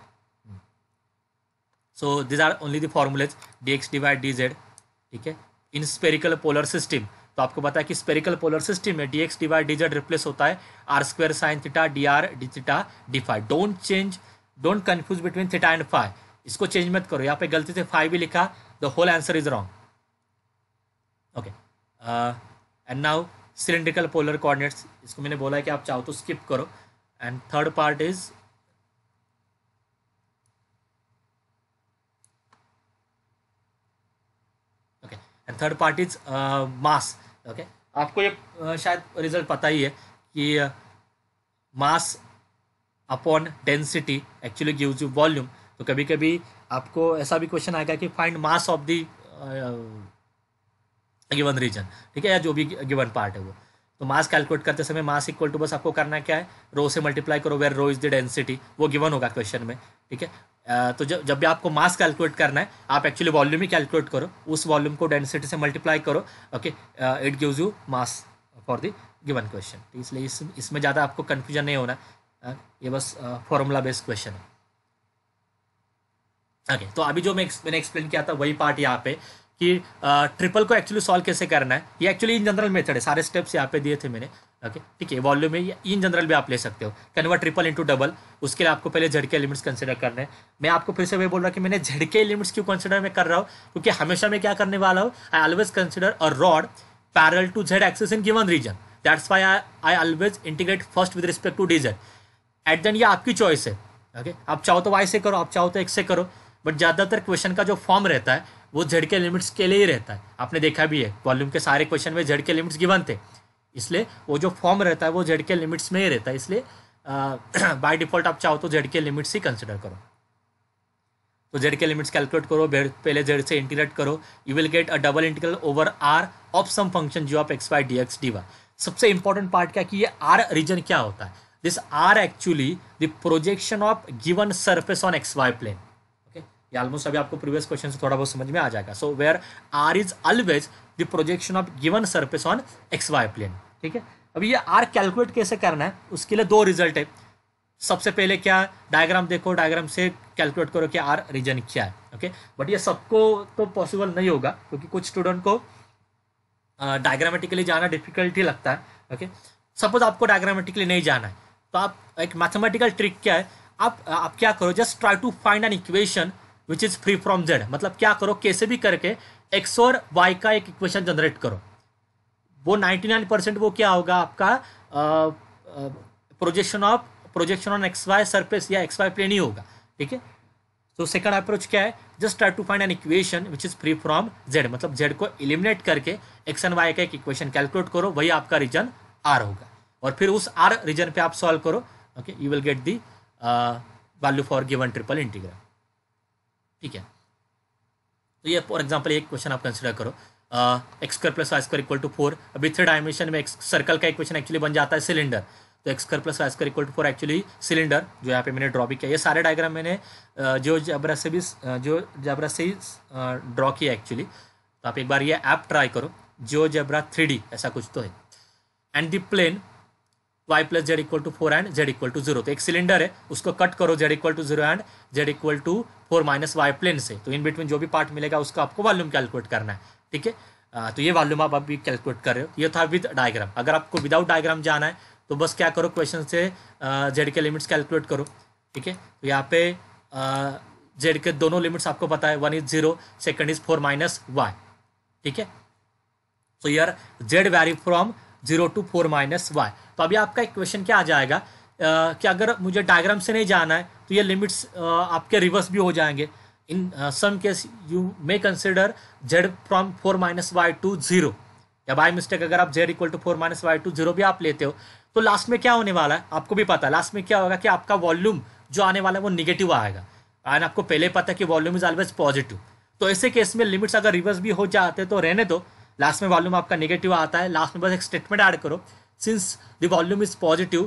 so these are only the formulas dx d by d z ठीक है इन स्पेरिकल पोलर सिस्टम तो आपको पता है कि स्पेरिकल पोलर सिस्टम में d x d d z replace होता है r square sign theta d are d theta d phi don't change don't confuse between theta and phi इसको चेंज मत करो यहाँ पे गलती से फाइव भी लिखा the whole answer is wrong okay and now cylindrical polar coordinates इसको मैंने बोला है कि आप चाहो तो स्किप करो and third part is and third part is mass okay आपको ये uh, शायद रिजल्ट पता ही है कि mass upon density actually gives you volume तो कभी कभी आपको ऐसा भी क्वेश्चन आएगा कि find mass of the given region ठीक है या जो भी गिवन पार्ट है वो तो मास कैलकुलेट करते समय मास इक्वल टू बस आपको करना क्या है रो से मल्टीप्लाई करो where rho is the density वो गिवन होगा क्वेश्चन में ठीक है तो जब जब भी आपको मास कैलकुलेट करना है आप एक्चुअली वॉल्यूम ही कैलकुलेट करो उस वॉल्यूम को डेंसिटी से मल्टीप्लाई करो okay it gives you mass for the given question इसलिए इस इसमें ज़्यादा आपको कन्फ्यूजन नहीं होना ये बस फॉर्मूला बेस्ड क्वेश्चन है ओके okay, तो अभी जो मैं मैंने एक्सप्लेन किया था वही पार्ट यहाँ पे कि ट्रिपल को एक्चुअली सॉल्व कैसे करना है ये एक्चुअली इन जनरल मेथड है सारे स्टेप्स यहाँ पे दिए थे मैंने ओके ठीक है वॉल्यूम में इन जनरल भी आप ले सकते हो कन्वर्ट ट्रिपल इंटू डबल उसके लिए आपको पहले झड़के लिमिट्स एलिमेंट्स कंसिडर करना है मैं आपको फिर से वही बोल रहा हूँ कि मैंने झड़के लिमिट्स एलिमेंट्स क्यों कंसिडर मैं कर रहा हूँ क्योंकि हमेशा मैं क्या करने वाला हूँ I always consider a rod parallel to z axis in given region that's why I always integrate first with respect to d z at then ये आपकी चॉइस है ओके आप चाहो तो वाई से करो आप चाहो तो एक्स से करो बट ज़्यादातर क्वेश्चन का जो फॉर्म रहता है वो जेड के लिमिट्स के लिए ही रहता है आपने देखा भी है वॉल्यूम के सारे क्वेश्चन में जेड के लिमिट्स गिवन थे इसलिए वो जो फॉर्म रहता है वो जेड के लिमिट्स में ही रहता है इसलिए बाय डिफॉल्ट आप चाहो तो जेड के लिमिट्स ही कंसिडर करो तो जेड के लिमिट्स कैलकुलेट करो पहले जेड से इंटीग्रेट करो you will get a double integral over R of some function G of x y d x d y सबसे इंपॉर्टेंट पार्ट क्या कि ये आर रीजन क्या होता है this R actually the projection of given surface on x Y plane ये almost अभी आपको प्रीवियस क्वेश्चन से थोड़ा बहुत समझ में आ जाएगा so where r is always the projection of given surface on x Y plane ठीक है अभी ये आर कैलकुलेट कैसे करना है उसके लिए दो रिजल्ट है सबसे पहले क्या डायग्राम देखो डायग्राम से कैलकुलेट करो कि आर रीजन क्या है ओके बट ये सबको तो पॉसिबल नहीं होगा क्योंकि कुछ स्टूडेंट को डायग्रामेटिकली जाना डिफिकल्ट ही लगता है ओके सपोज आपको डायग्रामेटिकली नहीं जाना है तो आप एक मैथमेटिकल ट्रिक क्या है आप आप क्या करो just try to find an equation which is free from z मतलब क्या करो कैसे भी करके एक्स और वाई का एक इक्वेशन जनरेट करो वो 99 परसेंट वो क्या होगा आपका projection of projection on x y surface या एक्स वाई प्लेन ही होगा ठीक है तो सेकंड अप्रोच क्या है just try to find an equation which is free from z मतलब जेड को इलिमिनेट करके एक्स एंड वाई का एक इक्वेशन कैलकुलेट करो वही आपका रीजन आर होगा और फिर उस आर रीजन पे आप सॉल्व करो okay you will get the value for given triple integral ठीक है तो ये फॉर एग्जाम्पल एक क्वेश्चन आप कंसिडर करो x square plus Y square equal to four अभी थ्री डायमेंशन में एक सर्कल का इक्वेशन एक्चुअली बन जाता है सिलेंडर तो x square plus Y square equal to four actually cylinder जो यहाँ पे मैंने ड्रॉ भी किया ये सारे डायग्राम मैंने जो जबरा से भी जो जबरा से ही ड्रॉ किया एक्चुअली तो आप एक बार ये ऐप ट्राई करो जो जबरा थ्री ऐसा कुछ तो है and the plane y plus Z equal to four and z equal to zero तो एक सिलेंडर है उसको कट करो z equal to zero and z equal to four minus y plane से तो इन बिटवीन जो भी पार्ट मिलेगा उसको आपको वॉल्यूम कैलकुलेट करना है ठीक है तो ये वॉल्यूम आप अभी कैलकुलेट कर रहे हो ये था विद डायग्राम अगर आपको विदाउट डायग्राम जाना है तो बस क्या करो क्वेश्चन से जेड के लिमिट्स कैलकुलेट करो ठीक है तो यहाँ पे जेड के दोनों लिमिट्स आपको पता है one is zero second is four minus y ठीक है so your z vary from zero to four minus y तो अभी आपका एक क्वेश्चन क्या आ जाएगा आ, कि अगर मुझे डायग्राम से नहीं जाना है तो ये लिमिट्स आपके रिवर्स भी हो जाएंगे in some case you may consider z from four minus y to zero या बाई मिस्टेक अगर आप z equal to four minus y to zero भी आप लेते हो तो लास्ट में क्या होने वाला है आपको भी पता है लास्ट में क्या होगा कि आपका वॉल्यूम जो आने वाला है वो निगेटिव आएगा एंड आपको पहले पता है कि वॉल्यूम इज ऑलवेज पॉजिटिव तो ऐसे केस में लिमिट्स अगर रिवर्स भी हो जाते तो रहने दो लास्ट में वॉल्यूम आपका निगेटिव आता है लास्ट में बस एक स्टेटमेंट ऐड करो since the volume is positive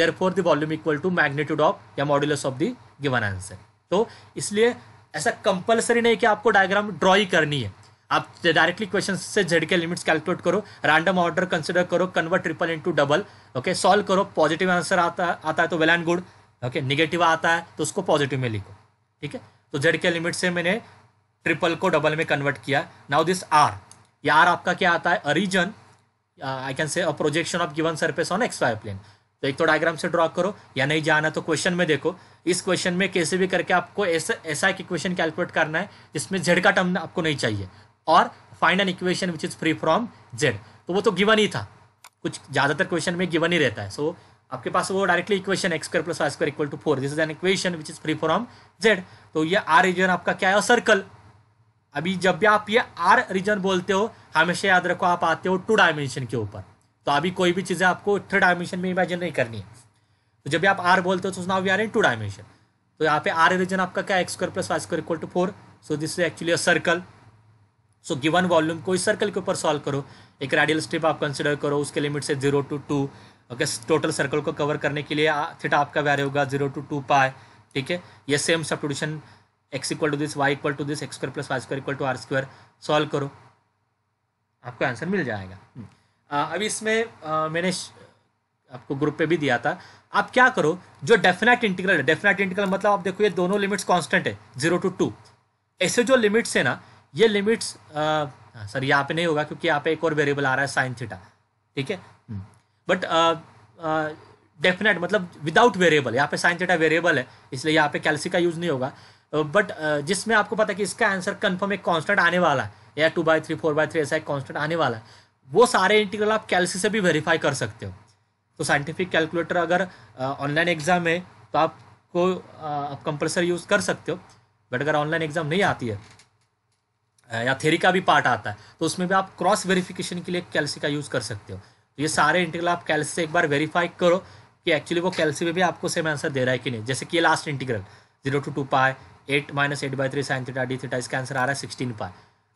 therefore the volume equal to magnitude of या modulus of the given answer तो इसलिए ऐसा कंपलसरी नहीं कि आपको डायग्राम ड्रॉ ही करनी है आप डायरेक्टली क्वेश्चन से जेड के लिमिट्स कैलकुलेट करो रैंडम ऑर्डर कंसिडर करो convert triple into double okay solve करो पॉजिटिव आंसर आता आता है तो well and good okay negative आता है तो उसको पॉजिटिव में लिखो ठीक है तो जेड के लिमिट से मैंने ट्रिपल को डबल में कन्वर्ट किया नाउ दिस आर ये आर आपका क्या आता है a region I can say a projection of given surface on x Y plane तो एक तो डायग्राम से ड्रॉ करो या नहीं जाना तो क्वेश्चन में देखो इस क्वेश्चन में कैसे भी करके आपको ऐसा ऐसा एक इक्वेशन कैलकुलेट करना है जिसमें जेड का टर्म आपको नहीं चाहिए और find an equation which is free from z तो वो तो गिवन ही था कुछ ज़्यादातर क्वेश्चन में गिवन ही रहता है सो so, आपके पास वो directly equation x square plus Y square equal to four this is an equation which is free from z तो ये आर रीजन आपका क्या है सर्कल अभी जब भी आप ये आर रीजन बोलते हो हमेशा याद रखो आप आते हो टू डायमेंशन के ऊपर तो अभी कोई भी चीज़ें आपको थ्री डायमेंशन में इमेजिन नहीं करनी है तो जब भी आप आर बोलते हो तो now we are in two dimension तो यहाँ पे आर रीजन आपका क्या x plus Y square equal to four so this is actually a circle so given volume को इस सर्कल के ऊपर सॉल्व करो एक रेडियल स्ट्रिप आप कंसिडर करो उसके लिमिट से zero to two okay total circle को कवर करने के लिए थीटा आपका वैर होगा जीरो टू टू पाए ठीक है ये same substitution x equal to this y equal to this x square plus Y square equal to R square solve करो आपको आंसर मिल जाएगा हम्म। अभी इसमें मैंने आपको ग्रुप पे भी दिया था आप क्या करो जो डेफिनेट इंटीग्रल है डेफिनेट इंटीग्रल मतलब आप देखो ये दोनों लिमिट्स कांस्टेंट है जीरो टू टू ऐसे जो लिमिट्स है ना ये लिमिट्स सर यहाँ पे नहीं होगा क्योंकि यहाँ पे एक और वेरिएबल आ रहा है साइन थीटा ठीक है बट हम्म। डेफिनेट मतलब विदाउट वेरिएबल यहाँ पे साइन थीटा वेरिएबल है इसलिए यहाँ पे कैल्सी का यूज़ नहीं होगा बट uh, uh, जिसमें आपको पता है कि इसका आंसर कन्फर्म एक कॉन्स्टेंट आने वाला है या two by three four by three ऐसा एक कॉन्स्टेंट आने वाला है वो सारे इंटीग्रल आप कैलसी से भी वेरीफाई कर सकते हो तो साइंटिफिक कैलकुलेटर अगर ऑनलाइन uh, एग्जाम है तो आपको आप कंपल्सरी यूज़ कर सकते हो बट अगर ऑनलाइन एग्जाम नहीं आती है या थेरी का भी पार्ट आता है तो उसमें भी आप क्रॉस वेरिफिकेशन के लिए कैलसी का यूज़ कर सकते हो तो ये सारे इंटीग्रल आप कैलसी से एक बार वेरीफाई करो कि एक्चुअली वो कैलसी में भी आपको सेम आंसर दे रहा है कि नहीं जैसे कि ये last integral zero to two pi eight minus eight by three sine theta d theta इसका आंसर आ रहा है सिक्सटीन पाई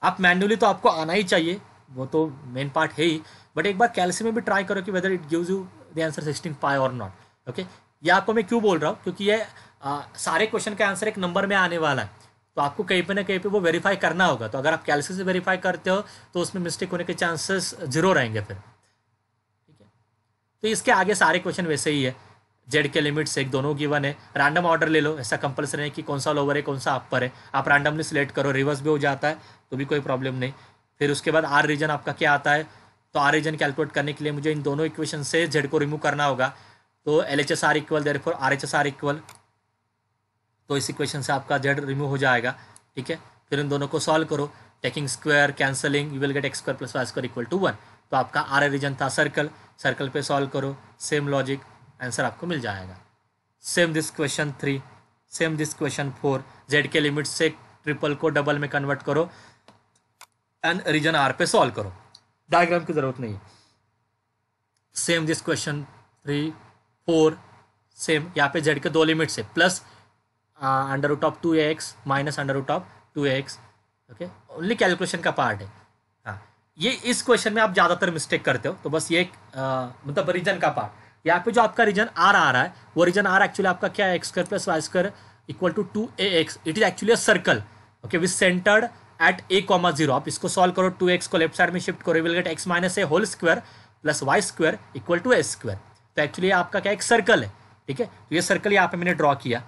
आप मैनुअली तो आपको आना ही चाहिए वो तो मेन पार्ट है ही बट एक बार कैलसी में भी ट्राई करो कि whether it gives you the answer sixteen pi और नॉट ओके ये आपको मैं क्यों बोल रहा हूँ क्योंकि ये आ, सारे क्वेश्चन का आंसर एक नंबर में आने वाला है तो आपको कहीं पे ना कहीं पे वो वेरीफाई करना होगा तो अगर आप कैलसी से वेरीफाई करते हो तो उसमें मिस्टेक होने के चांसेस जीरो रहेंगे फिर ठीक है तो इसके आगे सारे क्वेश्चन वैसे ही है जेड के लिमिट्स एक दोनों गिवन है रैंडम ऑर्डर ले लो ऐसा कंपलसरी है कि कौन सा लोवर है कौन सा अपर है आप रैंडमली सिलेक्ट करो रिवर्स भी हो जाता है तो भी कोई प्रॉब्लम नहीं फिर उसके बाद आर रीजन आपका क्या आता है तो आर रीजन कैलकुलेट करने के लिए मुझे इन दोनों इक्वेशन से जेड को रिमूव करना होगा तो L H S are equal therefore R H S are equal तो इस इक्वेशन से आपका जेड रिमूव हो जाएगा ठीक है फिर इन दोनों को सॉल्व करो taking square cancelling you will get x square plus Y square equal to one तो आपका आर रीजन था सर्कल सर्कल पे सॉल्व करो सेम लॉजिक आंसर आपको मिल जाएगा same this question three same this question four z के limit से ट्रिपल को डबल में कन्वर्ट करो एंड रीजन आर पे सॉल्व करो डायग्राम की जरूरत नहीं same this question three four same यहाँ पे जेड के दो लिमिट से plus under root of two x minus under root of two x okay only calculation का पार्ट है हाँ ये इस क्वेश्चन में आप ज़्यादातर मिस्टेक करते हो तो बस ये एक uh, मतलब रीजन का पार्ट यहाँ पे जो आपका रीजन आर आ रहा है वो रीजन आर एक्चुअली आपका क्या है square plus Y square equal to two a x it is actually a circle okay with centred at a comma zero आप इसको सॉल्व करो टू एक्स को लेफ्ट साइड में शिफ्ट करो will get x minus a whole square plus Y square equal to a square तो actually आपका क्या एक सर्कल है ठीक है तो ये सर्कल यहाँ पे मैंने ड्रॉ किया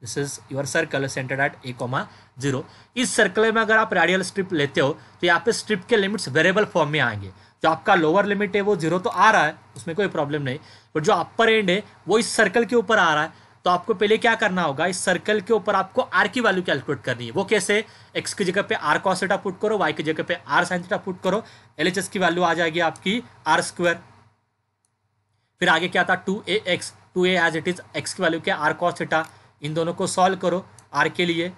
this is your circle centred at a comma zero इस सर्कल में अगर आप रेडियल स्ट्रिप लेते हो तो यहाँ पे स्ट्रिप के लिमिट्स वेरेबल फॉर्म में आएंगे जो आपका लोअर लिमिट है वो जीरो तो आ रहा है उसमें कोई प्रॉब्लम नहीं और जो अपर एंड है वो इस सर्कल के ऊपर आ रहा है तो आपको पहले क्या करना होगा इस सर्कल के ऊपर आपको आर की वैल्यू कैलकुलेट करनी है वो कैसे एक्स की जगह पे आर कॉसेटा पुट करो वाई की जगह पे आर साइंसेटा पुट करो एल की वैल्यू आ जाएगी आपकी आर स्क्वायर फिर आगे क्या था two a x two a as it is x की वैल्यू क्या आर कॉसेटा इन दोनों को सॉल्व करो आर के लिए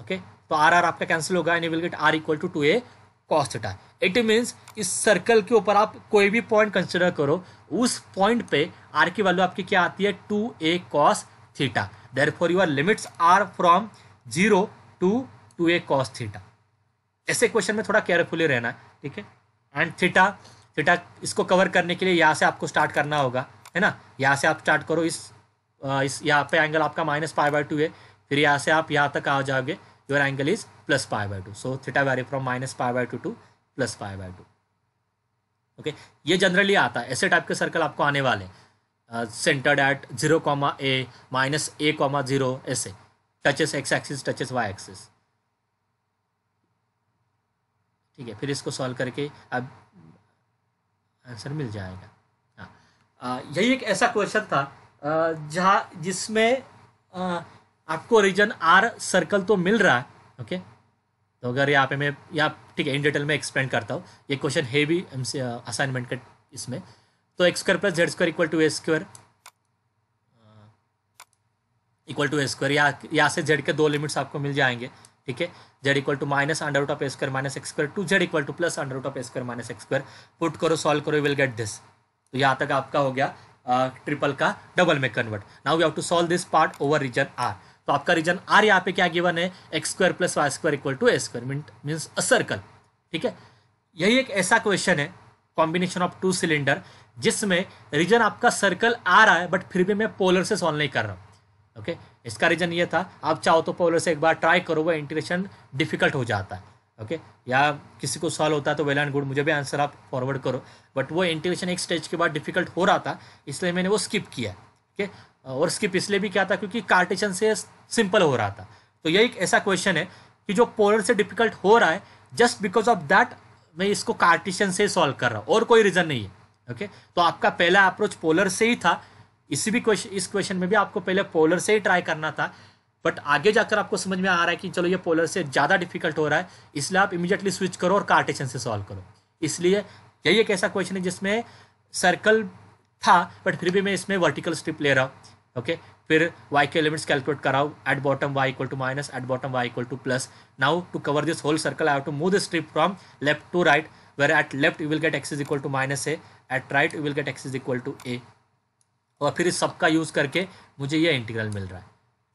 ओके तो आर आर आपका कैंसिल होगा and you will get R equal to two a cos theta it means इस सर्कल के ऊपर आप कोई भी पॉइंट कंसिडर करो उस पॉइंट पे आर की वैल्यू आपकी क्या आती है two a cos theta therefore your limits are from zero to two a cos theta ऐसे क्वेश्चन में थोड़ा केयरफुली रहना है ठीक है एंड थीटा थीटा इसको कवर करने के लिए यहाँ से आपको स्टार्ट करना होगा है ना यहाँ से आप स्टार्ट करो इस इस यहाँ पे एंगल आपका माइनस फाइव बाई टू है फिर यहाँ से आप यहाँ तक आ जाओगे your angle is plus five by two so theta vary from minus five by two to plus five by two okay ये जनरली आता है ऐसे टाइप के सर्कल आपको आने वाले centred at zero comma a minus a comma zero ऐसे touches x axis touches y axis ठीक है फिर इसको सॉल्व करके अब आंसर मिल जाएगा हाँ uh, यही एक ऐसा क्वेश्चन था uh, जहाँ जिसमें uh, आपको रीजन आर सर्कल तो मिल रहा है ओके तो अगर यहाँ पे मैं या ठीक है इन डिटेल में एक्सप्लेन करता हूँ ये क्वेश्चन है भी असाइनमेंट uh, का इसमें तो x square plus z square equal to a square equal to a square या यहाँ से जेड के दो लिमिट्स आपको मिल जाएंगे ठीक है z equal to minus under root of a square minus x square to Z equal to plus under root of a square minus x square put करो सॉल्व करो विल गेट दिस तो यहाँ तक आपका हो गया ट्रिपल uh, का double में convert now you have to solve this part over region R तो आपका रीजन आर यहाँ पे क्या गिवन है x square plus Y square equal to a square means a circle ठीक है यही एक ऐसा क्वेश्चन है कॉम्बिनेशन ऑफ टू सिलेंडर जिसमें रीजन आपका सर्कल आ रहा है बट फिर भी मैं पोलर से सॉल्व नहीं कर रहा हूँ ओके इसका रीजन ये था आप चाहो तो पोलर से एक बार ट्राई करो वह इंटीग्रेशन डिफिकल्ट हो जाता है ओके okay? या किसी को सॉल्व होता है तो वेल एंड गुड मुझे भी आंसर आप फॉरवर्ड करो बट वो इंटीग्रेशन एक स्टेज के बाद डिफिकल्ट हो रहा था इसलिए मैंने वो स्किप किया ओके okay? और इसके पिछले भी क्या था क्योंकि कार्टेशन से सिंपल हो रहा था तो यह एक ऐसा क्वेश्चन है कि जो पोलर से डिफिकल्ट हो रहा है जस्ट बिकॉज ऑफ दैट मैं इसको कार्टिशन से सॉल्व कर रहा हूँ और कोई रीज़न नहीं है ओके तो आपका पहला अप्रोच पोलर से ही था इसी भी क्वेश्चन इस क्वेश्चन में भी आपको पहले पोलर से ही ट्राई करना था बट आगे जाकर आपको समझ में आ रहा है कि चलो ये पोलर से ज़्यादा डिफिकल्ट हो रहा है इसलिए आप इमीडिएटली स्विच करो और कार्टेशन से सॉल्व करो इसलिए यही एक ऐसा क्वेश्चन है जिसमें सर्कल था बट फिर भी मैं इसमें वर्टिकल स्ट्रिप ले रहा हूँ ओके फिर y के एलिमेंट्स कैलकुलेट कराओ at bottom y equal to minus at bottom y equal to plus now to cover this whole circle I have to move the strip from left to right where at left you will get x is equal to minus a at right you will get x is equal to a और फिर इस सबका use करके मुझे ये integral मिल रहा है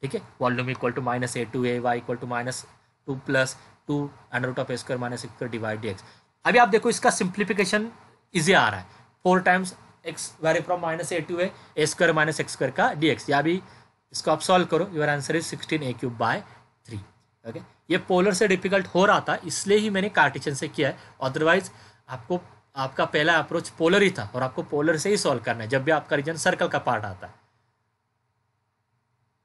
ठीक है volume equal to minus a to a y equal to minus two plus two under root of a square minus x divide d x अभी आप देखो इसका सिंप्लीफिकेशन इजी आ रहा है four times x vary from minus a to a a square minus x square का d x या भी इसको आप सॉल्व करो your answer is sixteen a cube by three okay ये पोलर से डिफिकल्ट हो रहा था इसलिए ही मैंने कार्टिशन से किया है अदरवाइज आपको आपका पहला अप्रोच पोलर ही था और आपको पोलर से ही सॉल्व करना है जब भी आपका रीजन सर्कल का पार्ट आता है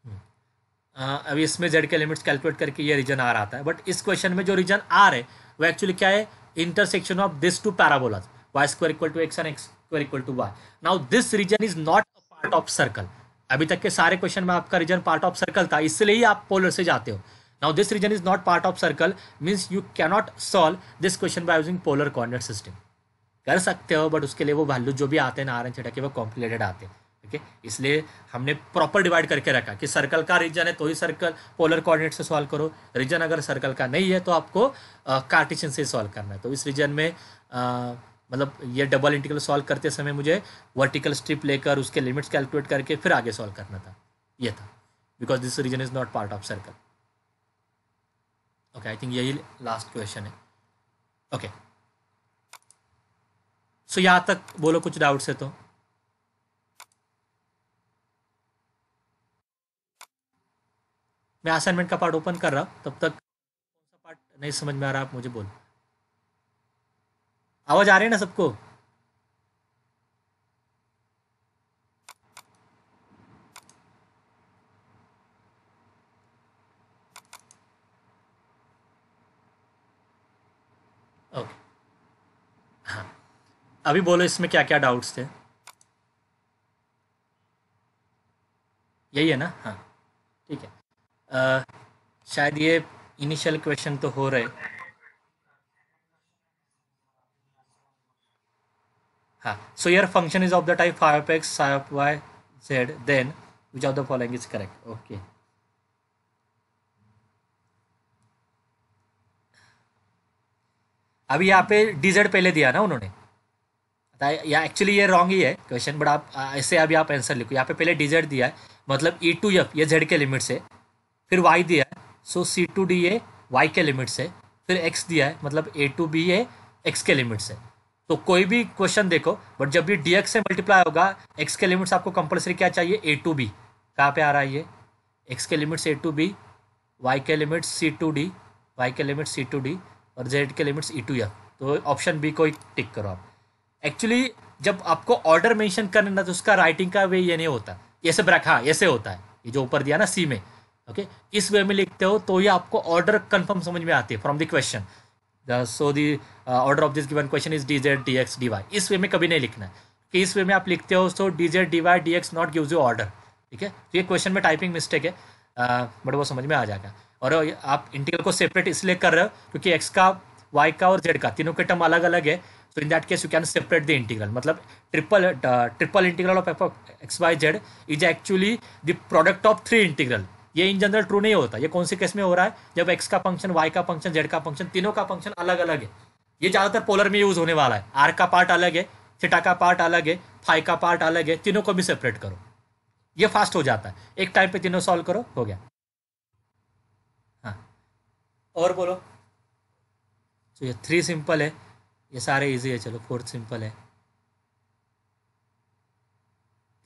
हम्म। अभी इसमें जेड के लिमिट्स कैलकुलेट करके ये रीजन आ रहा था बट इस क्वेश्चन में जो रीजन आ रहे वो एक्चुअली क्या है intersection of this two parabolas y square equal to x and x square equal to y now this region is not a part of circle अभी तक के सारे क्वेश्चन में आपका रीजन पार्ट ऑफ सर्कल था इसलिए ही आप पोलर से जाते हो now this region is not part of circle means you cannot solve this question by using polar coordinate system कर सकते हो बट उसके लिए वो वैल्यू जो भी आते हैं ना आर थीटा के वो कॉम्प्लीकेटेड आते हैं ठीक है इसलिए हमने प्रॉपर डिवाइड करके रखा कि सर्कल का रीजन है तो ही सर्कल पोलर कोऑर्डिनेट से सॉल्व करो रीजन अगर सर्कल का नहीं है तो आपको कार्टिशन से सॉल्व करना है तो इस रीजन में आ, मतलब ये डबल इंटीग्रल सॉल्व करते समय मुझे वर्टिकल स्ट्रिप लेकर उसके लिमिट्स कैलकुलेट करके फिर आगे सॉल्व करना था ये था because this region is not part of circle okay I think यही लास्ट क्वेश्चन है ओके सो यहाँ तक बोलो कुछ डाउट्स है तो मैं असाइनमेंट का पार्ट ओपन कर रहा हूँ तब तक कौन सा पार्ट नहीं समझ में आ रहा आप मुझे बोलो आवाज आ रही है ना सबको ओके हाँ। अभी बोलो इसमें क्या क्या डाउट्स थे यही है ना हाँ ठीक है आ, शायद ये इनिशियल क्वेश्चन तो हो रहे हाँ so your function is of the type five x five y z then which of the following is correct okay अभी यहाँ पे डी जेड पहले दिया ना उन्होंने या एक्चुअली ये रॉन्ग ही है क्वेश्चन बट आप ऐसे अभी आप आंसर लिखो यहाँ पे पहले डी जेड दिया है मतलब ई टू एफ ये जेड के लिमिट से फिर वाई दिया है so c to d a y के लिमिट से फिर एक्स दिया है मतलब a to b a x के लिमिट से तो कोई भी क्वेश्चन देखो बट जब भी डी से मल्टीप्लाई होगा एक्स के लिमिट्स आपको कंपलसरी क्या चाहिए ए टू बी कहाँ पर आ रहा है ये एक्स के limits a to b y के limits c to d y के लिमिट्स सी टू डी और जेड के लिमिट्स ई टू एफ तो ऑप्शन बी को ही टिक करो आप एक्चुअली जब आपको ऑर्डर मेंशन करना ना तो उसका राइटिंग का वे ये नहीं होता ऐसे ब्रैखा ऐसे होता है ये जो ऊपर दिया ना सी में ओके इस वे में लिखते हो तो ये आपको ऑर्डर कंफर्म समझ में आती है from the question so the order of this given question is d z d x d y इस वे में कभी नहीं लिखना है कि इस वे में आप लिखते हो so d z d y d x not gives you order ठीक है तो ये क्वेश्चन में टाइपिंग मिस्टेक है uh, बट वो समझ में आ जाएगा और आप इंटीग्रल को सेपरेट इसलिए कर रहे हो क्योंकि एक्स का वाई का और जेड का तीनों के टर्म अलग अलग है so in that case you can separate the integral मतलब triple triple integral of x Y z is actually the product of three integral ये इन जनरल ट्रू नहीं होता ये कौन से केस में हो रहा है जब एक्स का फंक्शन वाई का फंक्शन जेड का फंक्शन तीनों का फंक्शन अलग अलग है ये ज़्यादातर पोलर में यूज़ होने वाला है आर का पार्ट अलग है थीटा का पार्ट अलग है फाइव का पार्ट अलग है तीनों को भी सेपरेट करो ये फास्ट हो जाता है एक टाइम पे तीनों सॉल्व करो हो गया हाँ और बोलो तो ये थ्री सिंपल है ये सारे इजी है चलो फोर्थ सिंपल है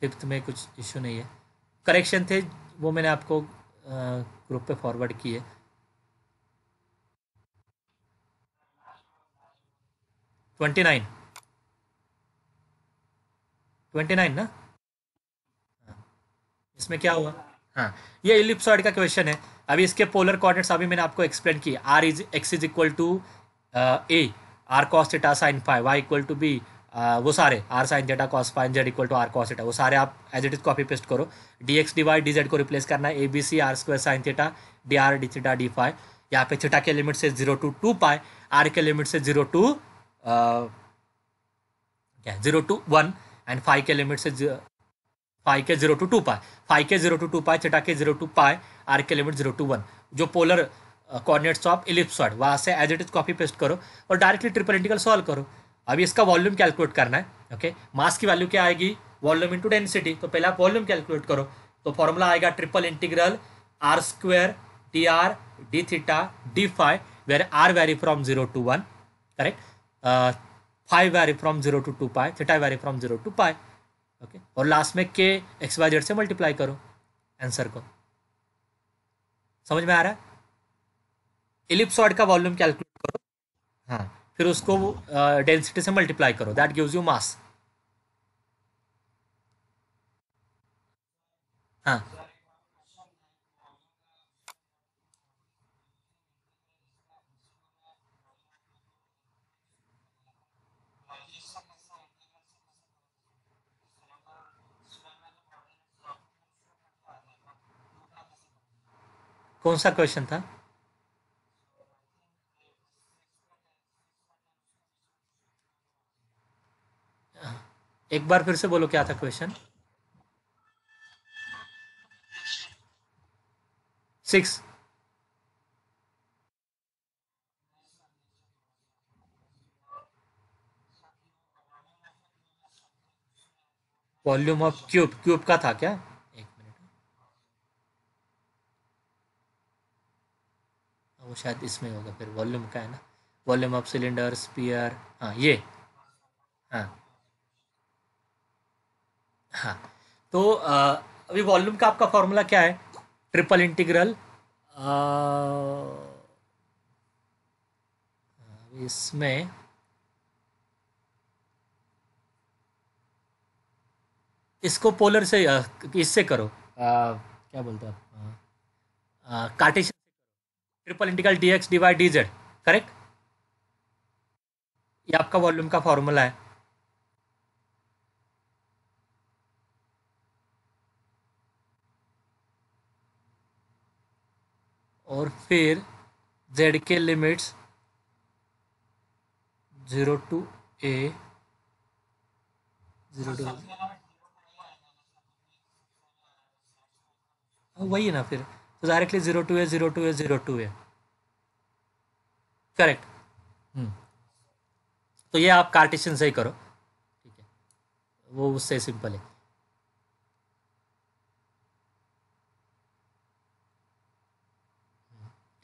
फिफ्थ में कुछ इश्यू नहीं है करेक्शन थे वो मैंने आपको ग्रुप पे फॉरवर्ड किए ट्वेंटी नाइन ट्वेंटी नाइन ना हाँ। इसमें क्या हुआ हाँ ये इलिप्सॉइड का क्वेश्चन है अभी इसके पोलर कोऑर्डिनेट्स अभी मैंने आपको एक्सप्लेन किए R is x is equal to a R cos theta sine five y equal to b Uh, वो सारे R sine theta cos phi z equal to are cos theta वो सारे आप as it is copy paste करो d x d y d z को replace करना है a B c are square sign theta d are d theta d five यहाँ पे theta के लिमिट से जीरो टू टू पाए आर के लिमिट से जीरो टू uh, क्या zero to one and five के लिमिट से फाइव के zero to two pi five के zero to two pi theta के जीरो टू पाए आर के लिमिट जीरो टू वन जो पोलर कोऑर्डिनेट्स ऑफ इलिप्सॉइड वहाँ से as it is copy paste करो और डायरेक्टली ट्रिपल इंटीग्रल सॉल्व करो अभी इसका वॉल्यूम कैलकुलेट करना है ओके मास की वैल्यू क्या आएगी वॉल्यूम इंटू डेंसिटी तो पहले आप वॉल्यूम कैलकुलेट करो तो फॉर्मूला आएगा triple integral r square d are d theta d five where r vary from zero to one correct five vary from zero to two pi theta vary from zero to pi okay और last में के x Y z से multiply करो answer को समझ में आ रहा है इलिप्सॉइड का वॉल्यूम कैलकुलेट करो हाँ फिर उसको डेंसिटी से मल्टीप्लाई करो दैट गिव्स यू मास हाँ कौन सा क्वेश्चन था एक बार फिर से बोलो क्या था question six volume of cube cube का था क्या एक मिनट हाँ, वो शायद इसमें होगा फिर वॉल्यूम का है ना वॉल्यूम ऑफ सिलेंडर स्पीयर हाँ ये हाँ हाँ तो अभी वॉल्यूम का आपका फॉर्मूला क्या है ट्रिपल इंटीग्रल इसमें इसको पोलर से इससे करो आ, क्या बोलते हैं cartesian triple integral d x d y d z correct ये आपका वॉल्यूम का फॉर्मूला है और फिर जेड के limits zero to a zero to वही है ना फिर तो directly zero to a zero to a zero to a correct तो ये आप कार्टिशन से ही करो ठीक है वो उससे सिंपल है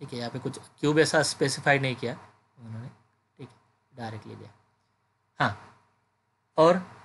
ठीक है यहाँ पे कुछ क्यूब ऐसा स्पेसिफाई नहीं किया उन्होंने ठीक है डायरेक्टली दिया हाँ और